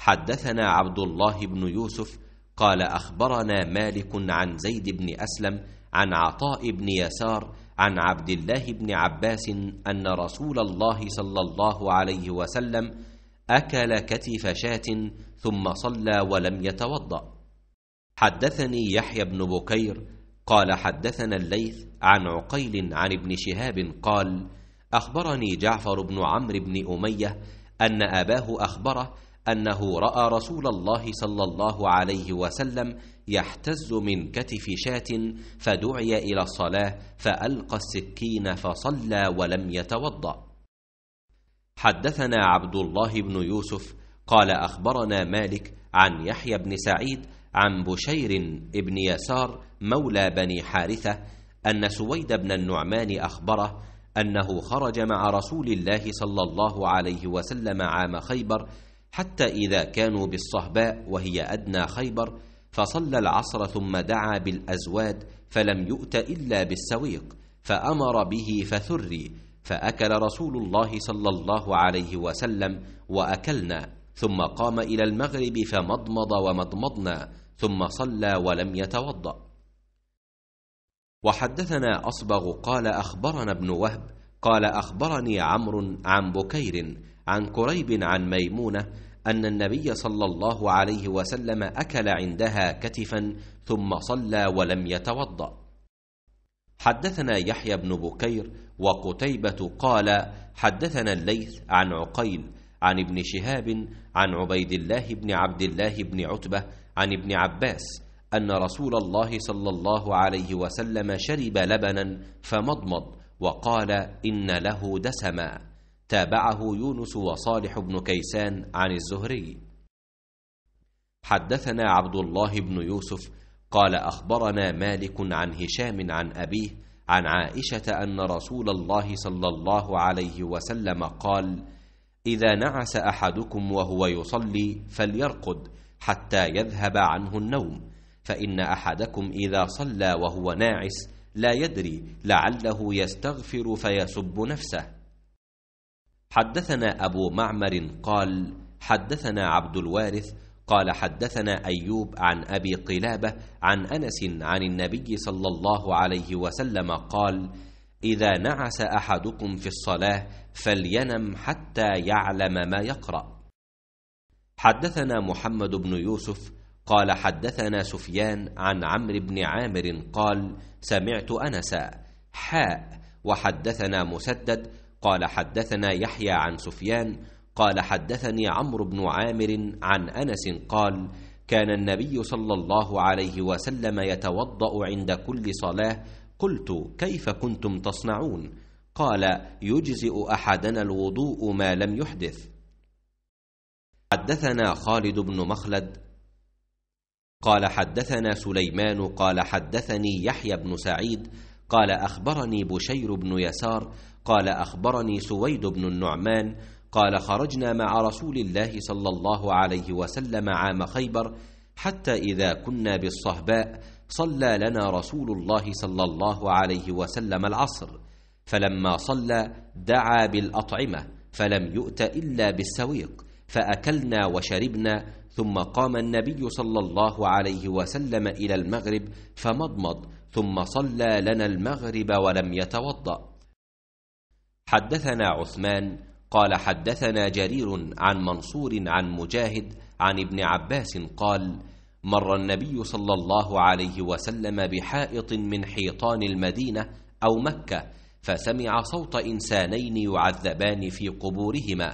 حدثنا عبد الله بن يوسف قال اخبرنا مالك عن زيد بن اسلم عن عطاء بن يسار عن عبد الله بن عباس ان رسول الله صلى الله عليه وسلم اكل كتف شاه ثم صلى ولم يتوضا حدثني يحيى بن بكير قال حدثنا الليث عن عقيل عن ابن شهاب قال اخبرني جعفر بن عمرو بن اميه ان اباه اخبره انه راى رسول الله صلى الله عليه وسلم يحتز من كتف شاه فدعي الى الصلاه فالقى السكين فصلى ولم يتوضا حدثنا عبد الله بن يوسف قال اخبرنا مالك عن يحيى بن سعيد عن بشير بن يسار مولى بني حارثه ان سويد بن النعمان اخبره انه خرج مع رسول الله صلى الله عليه وسلم عام خيبر حتى إذا كانوا بالصهباء وهي أدنى خيبر فصلى العصر ثم دعا بالأزواد فلم يؤت إلا بالسويق فأمر به فثري فأكل رسول الله صلى الله عليه وسلم وأكلنا ثم قام إلى المغرب فمضمض ومضمضنا ثم صلى ولم يتوضأ وحدثنا أصبغ قال أخبرنا ابن وهب قال أخبرني عمرو عن بكير عن كريب عن ميمونة ان النبي صلى الله عليه وسلم اكل عندها كتفا ثم صلى ولم يتوضا حدثنا يحيى بن بكير وقتيبه قال حدثنا الليث عن عقيل عن ابن شهاب عن عبيد الله بن عبد الله بن عتبه عن ابن عباس ان رسول الله صلى الله عليه وسلم شرب لبنا فمضمض وقال ان له دسما تابعه يونس وصالح بن كيسان عن الزهري حدثنا عبد الله بن يوسف قال اخبرنا مالك عن هشام عن ابيه عن عائشه ان رسول الله صلى الله عليه وسلم قال اذا نعس احدكم وهو يصلي فليرقد حتى يذهب عنه النوم فان احدكم اذا صلى وهو ناعس لا يدري لعله يستغفر فيسب نفسه حدثنا أبو معمر قال حدثنا عبد الوارث قال حدثنا أيوب عن أبي قلابة عن أنس عن النبي صلى الله عليه وسلم قال إذا نعس أحدكم في الصلاة فلينم حتى يعلم ما يقرأ حدثنا محمد بن يوسف قال حدثنا سفيان عن عمرو بن عامر قال سمعت أنسا حاء وحدثنا مسدد قال حدثنا يحيى عن سفيان قال حدثني عمرو بن عامر عن انس قال كان النبي صلى الله عليه وسلم يتوضا عند كل صلاه قلت كيف كنتم تصنعون قال يجزئ احدنا الوضوء ما لم يحدث حدثنا خالد بن مخلد قال حدثنا سليمان قال حدثني يحيى بن سعيد قال اخبرني بشير بن يسار قال اخبرني سويد بن النعمان قال خرجنا مع رسول الله صلى الله عليه وسلم عام خيبر حتى اذا كنا بالصهباء صلى لنا رسول الله صلى الله عليه وسلم العصر فلما صلى دعا بالاطعمه فلم يؤت الا بالسويق فاكلنا وشربنا ثم قام النبي صلى الله عليه وسلم الى المغرب فمضمض ثم صلى لنا المغرب ولم يتوضا حدثنا عثمان قال حدثنا جرير عن منصور عن مجاهد عن ابن عباس قال مر النبي صلى الله عليه وسلم بحائط من حيطان المدينه او مكه فسمع صوت انسانين يعذبان في قبورهما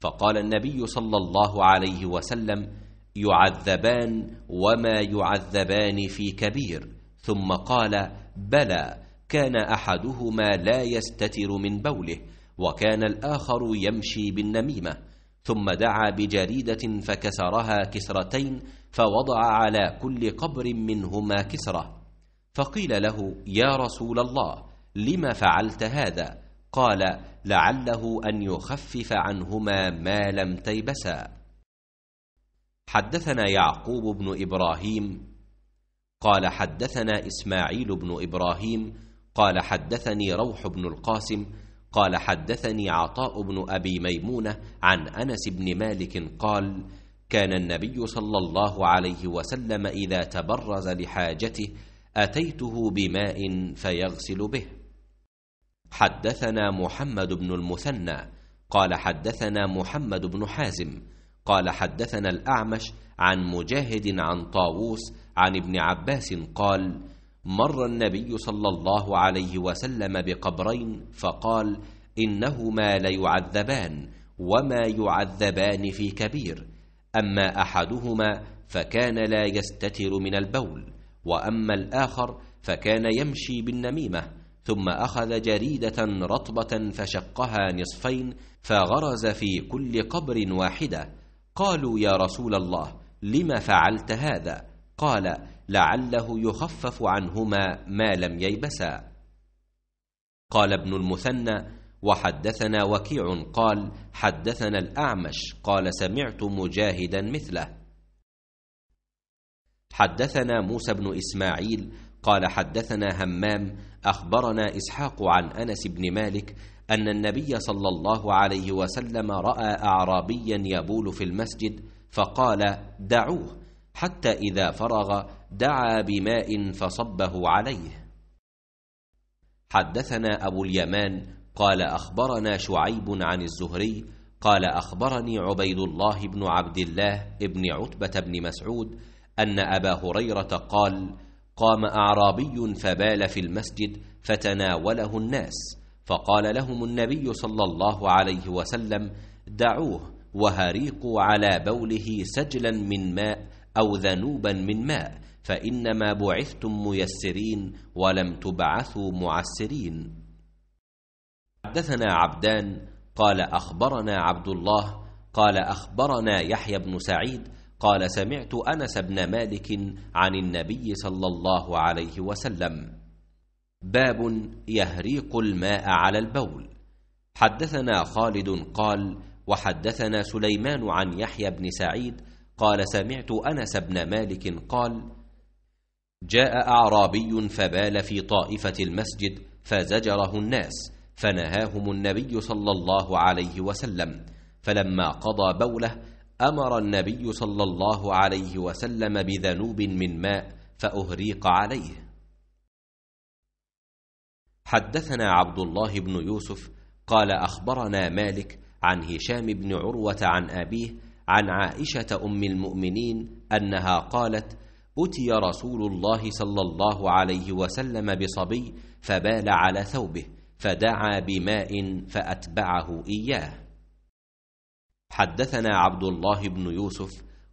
فقال النبي صلى الله عليه وسلم يعذبان وما يعذبان في كبير ثم قال بلى كان احدهما لا يستتر من بوله وكان الاخر يمشي بالنميمه ثم دعا بجريده فكسرها كسرتين فوضع على كل قبر منهما كسره فقيل له يا رسول الله لم فعلت هذا قال لعله ان يخفف عنهما ما لم تيبسا حدثنا يعقوب بن ابراهيم قال حدثنا اسماعيل بن ابراهيم قال حدثني روح بن القاسم قال حدثني عطاء بن ابي ميمونه عن انس بن مالك قال كان النبي صلى الله عليه وسلم اذا تبرز لحاجته اتيته بماء فيغسل به حدثنا محمد بن المثنى قال حدثنا محمد بن حازم قال حدثنا الاعمش عن مجاهد عن طاووس عن ابن عباس قال مر النبي صلى الله عليه وسلم بقبرين فقال إنهما ليعذبان وما يعذبان في كبير أما أحدهما فكان لا يستتر من البول وأما الآخر فكان يمشي بالنميمة ثم أخذ جريدة رطبة فشقها نصفين فغرز في كل قبر واحدة قالوا يا رسول الله لم فعلت هذا؟ قال لعله يخفف عنهما ما لم ييبسا قال ابن المثنى وحدثنا وكيع قال حدثنا الأعمش قال سمعت مجاهدا مثله حدثنا موسى بن إسماعيل قال حدثنا همام أخبرنا إسحاق عن أنس بن مالك أن النبي صلى الله عليه وسلم رأى أعرابيا يبول في المسجد فقال دعوه حتى إذا فرغ دعا بماء فصبه عليه حدثنا ابو اليمان قال اخبرنا شعيب عن الزهري قال اخبرني عبيد الله بن عبد الله بن عتبه بن مسعود ان ابا هريره قال قام اعرابي فبال في المسجد فتناوله الناس فقال لهم النبي صلى الله عليه وسلم دعوه وهريقوا على بوله سجلا من ماء او ذنوبا من ماء فانما بعثتم ميسرين ولم تبعثوا معسرين حدثنا عبدان قال اخبرنا عبد الله قال اخبرنا يحيى بن سعيد قال سمعت انس بن مالك عن النبي صلى الله عليه وسلم باب يهريق الماء على البول حدثنا خالد قال وحدثنا سليمان عن يحيى بن سعيد قال سمعت انس بن مالك قال جاء أعرابي فبال في طائفة المسجد فزجره الناس فنهاهم النبي صلى الله عليه وسلم فلما قضى بوله أمر النبي صلى الله عليه وسلم بذنوب من ماء فأهريق عليه حدثنا عبد الله بن يوسف قال أخبرنا مالك عن هشام بن عروة عن أبيه عن عائشة أم المؤمنين أنها قالت أتي رسول الله صلى الله عليه وسلم بصبي فبال على ثوبه فدعا بماء فأتبعه إياه حدثنا عبد الله بن يوسف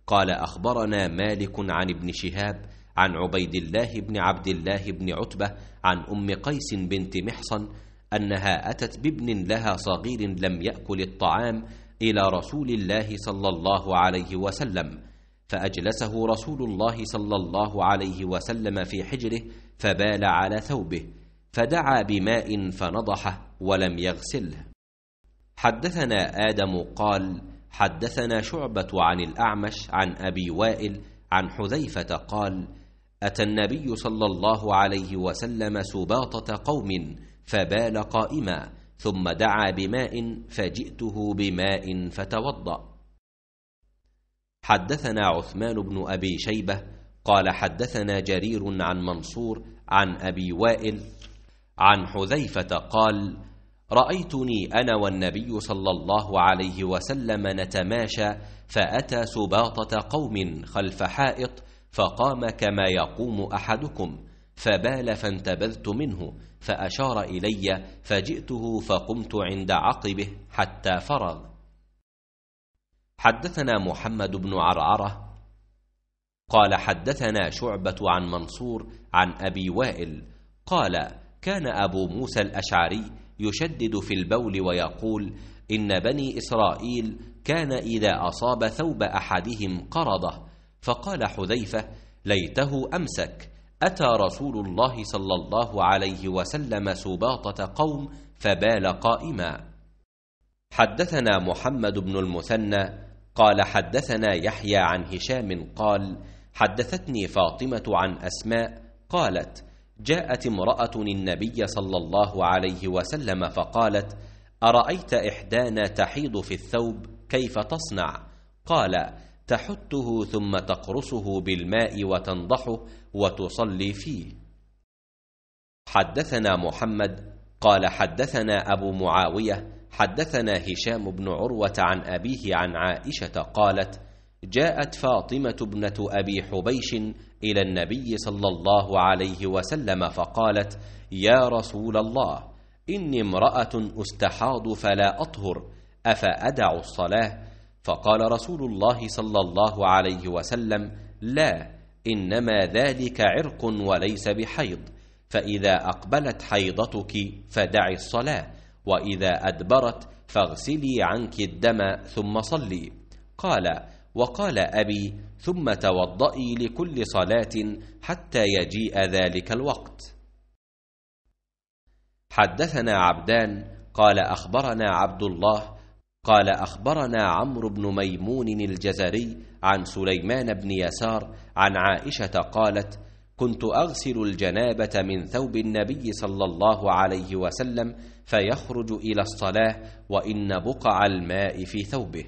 قال أخبرنا مالك عن ابن شهاب عن عبيد الله بن عبد الله بن عتبة عن أم قيس بنت محصن أنها أتت بابن لها صغير لم يأكل الطعام إلى رسول الله صلى الله عليه وسلم فأجلسه رسول الله صلى الله عليه وسلم في حجره فبال على ثوبه فدعا بماء فنضحه ولم يغسله حدثنا آدم قال حدثنا شعبة عن الأعمش عن أبي وائل عن حذيفة قال أتى النبي صلى الله عليه وسلم سباطة قوم فبال قائما ثم دعا بماء فجئته بماء فتوضأ حدثنا عثمان بن أبي شيبة قال حدثنا جرير عن منصور عن أبي وائل عن حذيفة قال رأيتني أنا والنبي صلى الله عليه وسلم نتماشى فأتى سباطة قوم خلف حائط فقام كما يقوم أحدكم فبال فانتبذت منه فأشار إلي فجئته فقمت عند عقبه حتى فرغ حدثنا محمد بن عرعرة قال حدثنا شعبة عن منصور عن أبي وائل قال كان أبو موسى الأشعري يشدد في البول ويقول إن بني إسرائيل كان إذا أصاب ثوب أحدهم قرضه فقال حذيفة ليته أمسك أتى رسول الله صلى الله عليه وسلم سباطة قوم فبال قائما حدثنا محمد بن المثنى قال حدثنا يحيى عن هشام قال حدثتني فاطمه عن اسماء قالت جاءت امراه النبي صلى الله عليه وسلم فقالت ارايت احدانا تحيض في الثوب كيف تصنع قال تحته ثم تقرصه بالماء وتنضحه وتصلي فيه حدثنا محمد قال حدثنا ابو معاويه حدثنا هشام بن عروة عن أبيه عن عائشة قالت: جاءت فاطمة ابنة أبي حبيش إلى النبي صلى الله عليه وسلم فقالت: يا رسول الله إني امرأة أستحاض فلا أطهر أفأدع الصلاة؟ فقال رسول الله صلى الله عليه وسلم: لا إنما ذلك عرق وليس بحيض، فإذا أقبلت حيضتك فدعي الصلاة. وإذا أدبرت فاغسلي عنك الدم ثم صلي قال وقال أبي ثم توضئي لكل صلاة حتى يجيء ذلك الوقت حدثنا عبدان قال أخبرنا عبد الله قال أخبرنا عمرو بن ميمون الجزري عن سليمان بن يسار عن عائشة قالت كنت أغسل الجنابة من ثوب النبي صلى الله عليه وسلم فيخرج إلى الصلاة وإن بقع الماء في ثوبه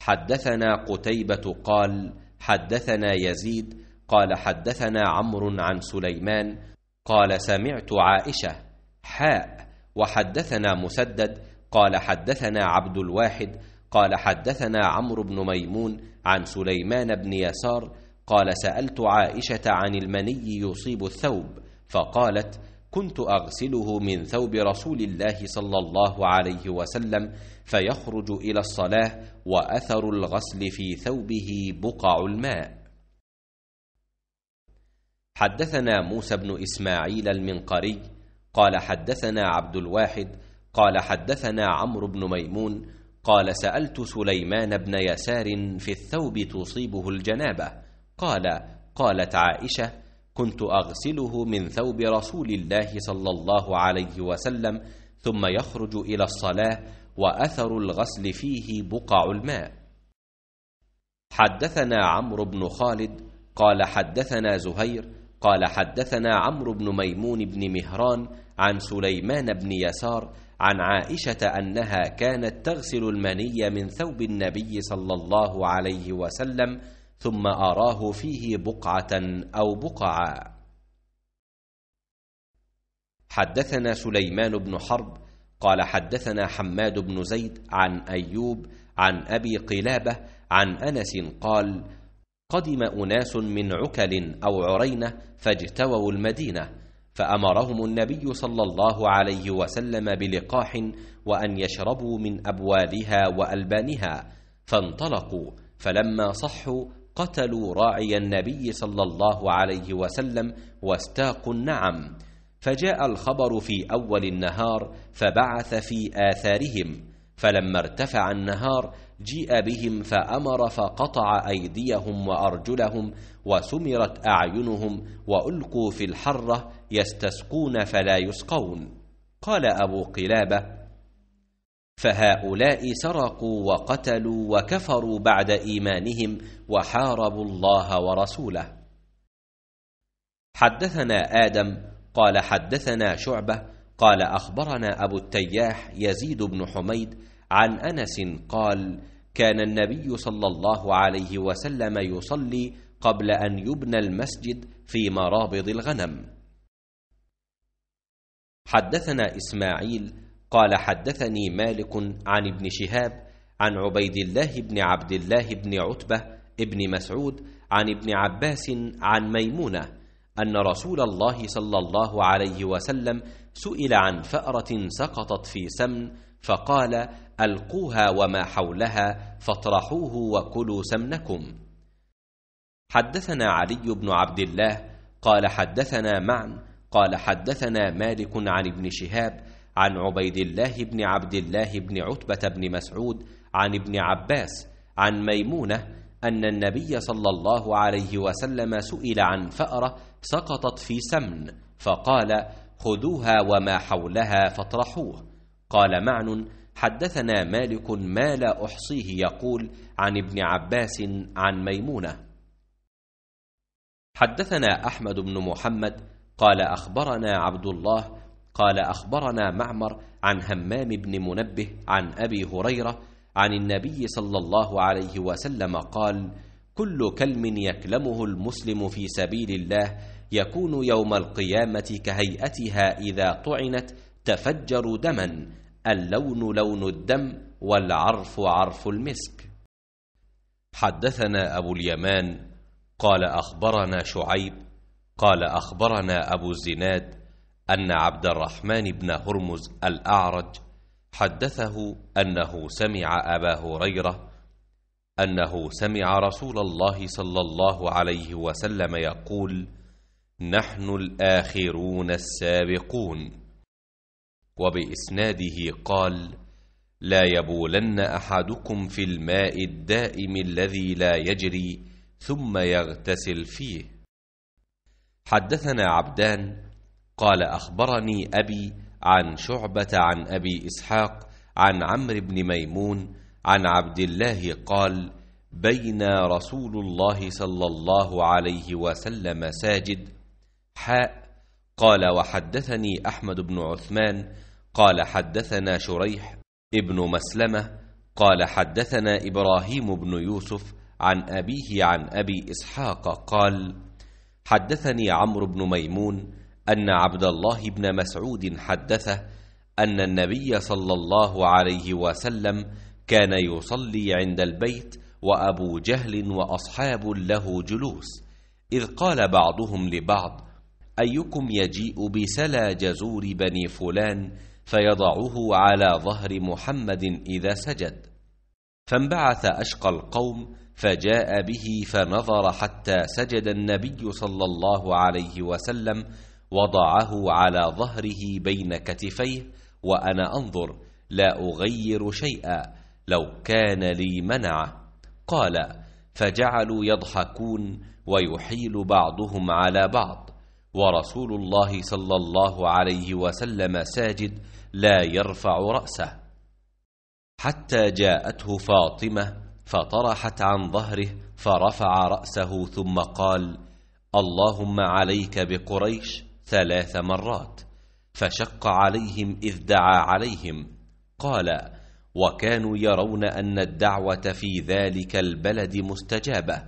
حدثنا قتيبة قال حدثنا يزيد قال حدثنا عمرو عن سليمان قال سمعت عائشة حاء وحدثنا مسدد قال حدثنا عبد الواحد قال حدثنا عمرو بن ميمون عن سليمان بن يسار قال سالت عائشه عن المني يصيب الثوب فقالت كنت اغسله من ثوب رسول الله صلى الله عليه وسلم فيخرج الى الصلاه واثر الغسل في ثوبه بقع الماء حدثنا موسى بن اسماعيل المنقري قال حدثنا عبد الواحد قال حدثنا عمرو بن ميمون قال سالت سليمان بن يسار في الثوب تصيبه الجنابه قال قالت عائشه كنت اغسله من ثوب رسول الله صلى الله عليه وسلم ثم يخرج الى الصلاه واثر الغسل فيه بقع الماء حدثنا عمرو بن خالد قال حدثنا زهير قال حدثنا عمرو بن ميمون بن مهران عن سليمان بن يسار عن عائشه انها كانت تغسل المني من ثوب النبي صلى الله عليه وسلم ثم أراه فيه بقعة أو بقعا حدثنا سليمان بن حرب قال حدثنا حماد بن زيد عن أيوب عن أبي قلابة عن أنس قال قدم أناس من عكل أو عرينة فاجتووا المدينة فأمرهم النبي صلى الله عليه وسلم بلقاح وأن يشربوا من ابوابها وألبانها فانطلقوا فلما صحوا قتلوا راعي النبي صلى الله عليه وسلم واستاقوا النعم فجاء الخبر في اول النهار فبعث في اثارهم فلما ارتفع النهار جيء بهم فامر فقطع ايديهم وارجلهم وسمرت اعينهم والقوا في الحره يستسقون فلا يسقون قال ابو قلابه فهؤلاء سرقوا وقتلوا وكفروا بعد ايمانهم وحاربوا الله ورسوله حدثنا ادم قال حدثنا شعبه قال اخبرنا ابو التياح يزيد بن حميد عن انس قال كان النبي صلى الله عليه وسلم يصلي قبل ان يبنى المسجد في مرابض الغنم حدثنا اسماعيل قال حدثني مالك عن ابن شهاب عن عبيد الله بن عبد الله بن عتبه بن مسعود عن ابن عباس عن ميمونه ان رسول الله صلى الله عليه وسلم سئل عن فاره سقطت في سمن فقال القوها وما حولها فاطرحوه وكلوا سمنكم حدثنا علي بن عبد الله قال حدثنا معن قال حدثنا مالك عن ابن شهاب عن عبيد الله بن عبد الله بن عتبة بن مسعود عن ابن عباس عن ميمونة أن النبي صلى الله عليه وسلم سئل عن فأرة سقطت في سمن فقال خذوها وما حولها فاطرحوه قال معن حدثنا مالك ما لا أحصيه يقول عن ابن عباس عن ميمونة حدثنا أحمد بن محمد قال أخبرنا عبد الله قال أخبرنا معمر عن همام بن منبه عن أبي هريرة عن النبي صلى الله عليه وسلم قال كل كلم يكلمه المسلم في سبيل الله يكون يوم القيامة كهيئتها إذا طعنت تفجر دما اللون لون الدم والعرف عرف المسك حدثنا أبو اليمان قال أخبرنا شعيب قال أخبرنا أبو الزناد أن عبد الرحمن بن هرمز الأعرج حدثه أنه سمع أبا هريرة أنه سمع رسول الله صلى الله عليه وسلم يقول نحن الآخرون السابقون وبإسناده قال لا يبولن أحدكم في الماء الدائم الذي لا يجري ثم يغتسل فيه حدثنا عبدان قال أخبرني أبي عن شعبة عن أبي إسحاق عن عمرو بن ميمون عن عبد الله قال بين رسول الله صلى الله عليه وسلم ساجد حاء قال وحدثني أحمد بن عثمان قال حدثنا شريح ابن مسلمة قال حدثنا إبراهيم بن يوسف عن أبيه عن أبي إسحاق قال حدثني عمرو بن ميمون أن عبد الله بن مسعود حدثه أن النبي صلى الله عليه وسلم كان يصلي عند البيت وأبو جهل وأصحاب له جلوس إذ قال بعضهم لبعض أيكم يجيء بسلا جزور بني فلان فيضعه على ظهر محمد إذا سجد فانبعث أشقى القوم فجاء به فنظر حتى سجد النبي صلى الله عليه وسلم وضعه على ظهره بين كتفيه وأنا أنظر لا أغير شيئا لو كان لي منع قال فجعلوا يضحكون ويحيل بعضهم على بعض ورسول الله صلى الله عليه وسلم ساجد لا يرفع رأسه حتى جاءته فاطمة فطرحت عن ظهره فرفع رأسه ثم قال اللهم عليك بقريش ثلاث مرات فشق عليهم إذ دعا عليهم قال وكانوا يرون أن الدعوة في ذلك البلد مستجابة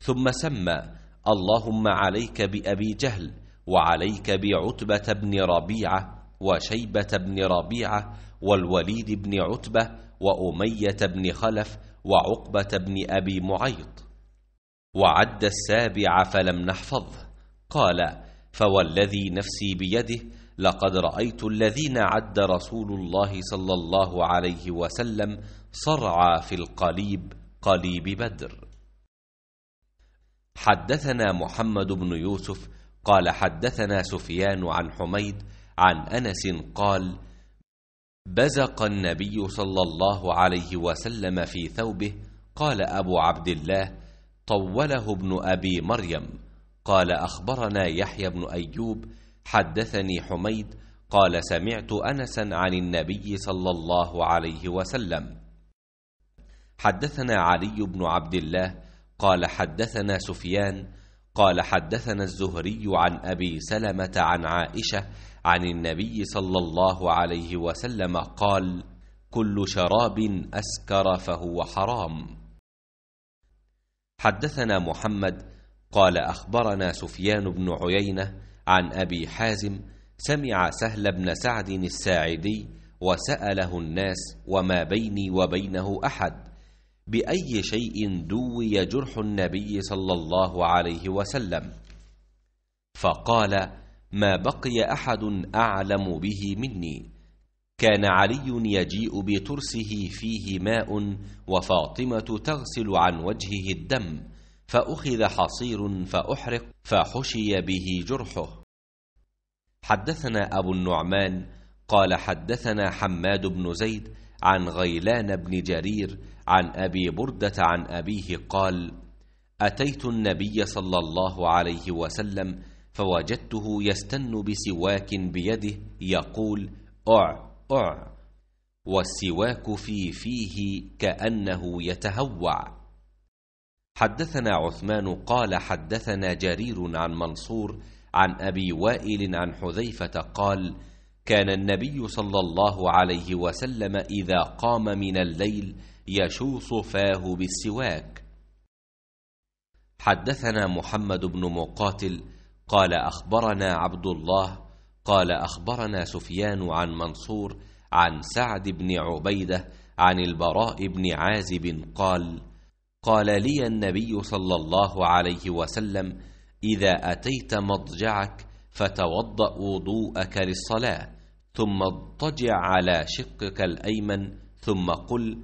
ثم سمى اللهم عليك بأبي جهل وعليك بعتبة بن ربيعة وشيبة بن ربيعة والوليد بن عتبة وأمية بن خلف وعقبة بن أبي معيط وعد السابع فلم نحفظه قال فوالذي نفسي بيده لقد رأيت الذين عد رسول الله صلى الله عليه وسلم صرعى في القليب قليب بدر حدثنا محمد بن يوسف قال حدثنا سفيان عن حميد عن أنس قال بزق النبي صلى الله عليه وسلم في ثوبه قال أبو عبد الله طوله ابن أبي مريم قال أخبرنا يحيى بن أيوب حدثني حميد قال سمعت أنسا عن النبي صلى الله عليه وسلم حدثنا علي بن عبد الله قال حدثنا سفيان قال حدثنا الزهري عن أبي سلمة عن عائشة عن النبي صلى الله عليه وسلم قال كل شراب أسكر فهو حرام حدثنا محمد قال أخبرنا سفيان بن عيينة عن أبي حازم سمع سهل بن سعد الساعدي وسأله الناس وما بيني وبينه أحد بأي شيء دوي جرح النبي صلى الله عليه وسلم فقال ما بقي أحد أعلم به مني كان علي يجيء بترسه فيه ماء وفاطمة تغسل عن وجهه الدم فأخذ حصير فأحرق فحشي به جرحه حدثنا أبو النعمان قال حدثنا حماد بن زيد عن غيلان بن جرير عن أبي بردة عن أبيه قال أتيت النبي صلى الله عليه وسلم فوجدته يستن بسواك بيده يقول أع أع والسواك في فيه كأنه يتهوع حدثنا عثمان قال حدثنا جرير عن منصور عن أبي وائل عن حذيفة قال كان النبي صلى الله عليه وسلم إذا قام من الليل يشوص فاه بالسواك حدثنا محمد بن مقاتل قال أخبرنا عبد الله قال أخبرنا سفيان عن منصور عن سعد بن عبيدة عن البراء بن عازب قال قال لي النبي صلى الله عليه وسلم إذا أتيت مضجعك فتوضأ وضوءك للصلاة ثم اضطجع على شقك الأيمن ثم قل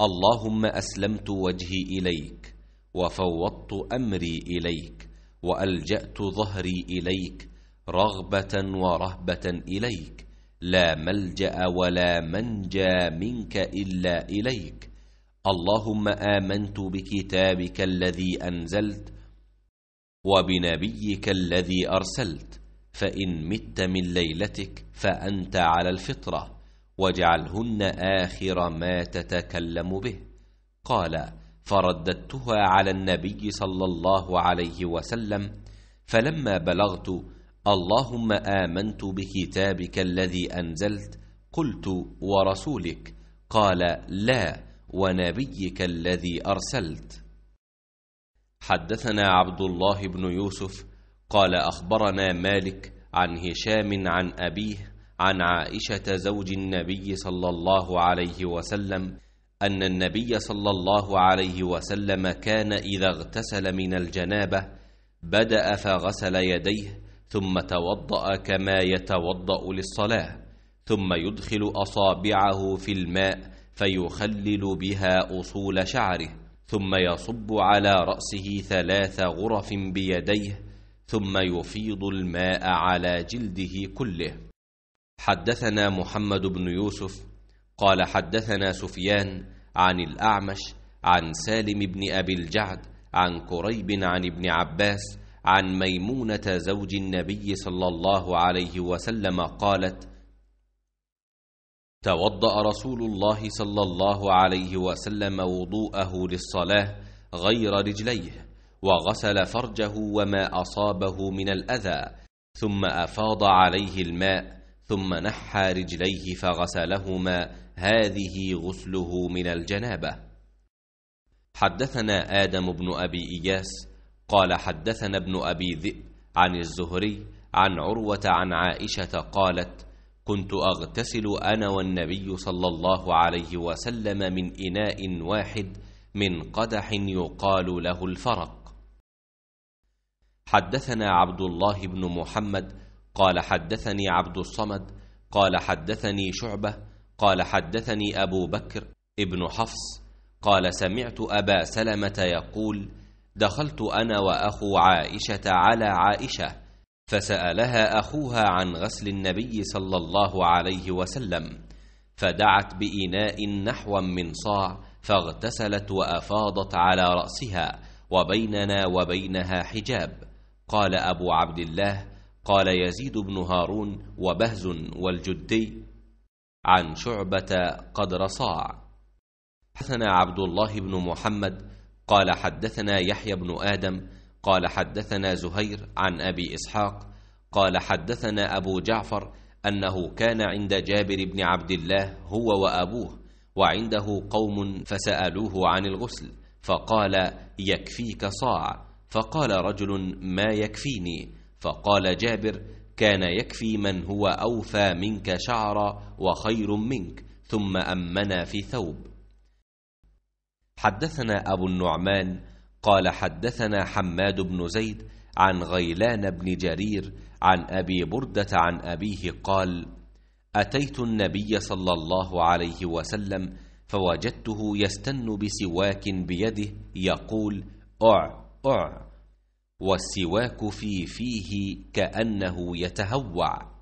اللهم أسلمت وجهي إليك وفوضت أمري إليك وألجأت ظهري إليك رغبة ورهبة إليك لا ملجأ ولا منجى منك إلا إليك اللهم آمنت بكتابك الذي أنزلت وبنبيك الذي أرسلت فإن مت من ليلتك فأنت على الفطرة واجعلهن آخر ما تتكلم به قال فرددتها على النبي صلى الله عليه وسلم فلما بلغت اللهم آمنت بكتابك الذي أنزلت قلت ورسولك قال لا ونبيك الذي أرسلت حدثنا عبد الله بن يوسف قال أخبرنا مالك عن هشام عن أبيه عن عائشة زوج النبي صلى الله عليه وسلم أن النبي صلى الله عليه وسلم كان إذا اغتسل من الجنابة بدأ فغسل يديه ثم توضأ كما يتوضأ للصلاة ثم يدخل أصابعه في الماء فيخلل بها أصول شعره ثم يصب على رأسه ثلاث غرف بيديه ثم يفيض الماء على جلده كله حدثنا محمد بن يوسف قال حدثنا سفيان عن الأعمش عن سالم بن أبي الجعد عن كريب عن ابن عباس عن ميمونة زوج النبي صلى الله عليه وسلم قالت توضأ رسول الله صلى الله عليه وسلم وضوءه للصلاة غير رجليه وغسل فرجه وما أصابه من الأذى ثم أفاض عليه الماء ثم نحى رجليه فغسلهما هذه غسله من الجنابة حدثنا آدم بن أبي إياس قال حدثنا ابن أبي ذئب عن الزهري عن عروة عن عائشة قالت كنت أغتسل أنا والنبي صلى الله عليه وسلم من إناء واحد من قدح يقال له الفرق حدثنا عبد الله بن محمد قال حدثني عبد الصمد قال حدثني شعبة قال حدثني أبو بكر ابن حفص قال سمعت أبا سلمة يقول دخلت أنا وأخو عائشة على عائشة فسالها اخوها عن غسل النبي صلى الله عليه وسلم فدعت باناء نحوا من صاع فاغتسلت وافاضت على راسها وبيننا وبينها حجاب قال ابو عبد الله قال يزيد بن هارون وبهز والجدي عن شعبه قدر صاع حدثنا عبد الله بن محمد قال حدثنا يحيى بن ادم قال حدثنا زهير عن أبي إسحاق قال حدثنا أبو جعفر أنه كان عند جابر بن عبد الله هو وأبوه وعنده قوم فسألوه عن الغسل فقال يكفيك صاع فقال رجل ما يكفيني فقال جابر كان يكفي من هو أوفى منك شعرا وخير منك ثم أمنا في ثوب حدثنا أبو النعمان قال حدثنا حماد بن زيد عن غيلان بن جرير عن أبي بردة عن أبيه قال أتيت النبي صلى الله عليه وسلم فوجدته يستن بسواك بيده يقول أع أع والسواك في فيه كأنه يتهوع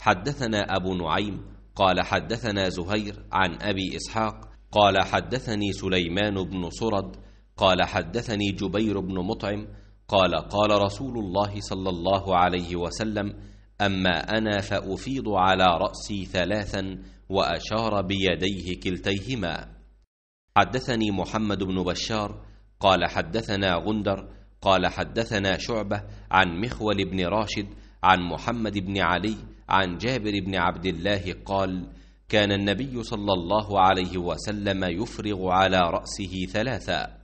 حدثنا أبو نعيم قال حدثنا زهير عن أبي إسحاق قال حدثني سليمان بن صرد قال حدثني جبير بن مطعم قال قال رسول الله صلى الله عليه وسلم اما انا فافيض على راسي ثلاثا واشار بيديه كلتيهما حدثني محمد بن بشار قال حدثنا غندر قال حدثنا شعبه عن مخول بن راشد عن محمد بن علي عن جابر بن عبد الله قال كان النبي صلى الله عليه وسلم يفرغ على راسه ثلاثا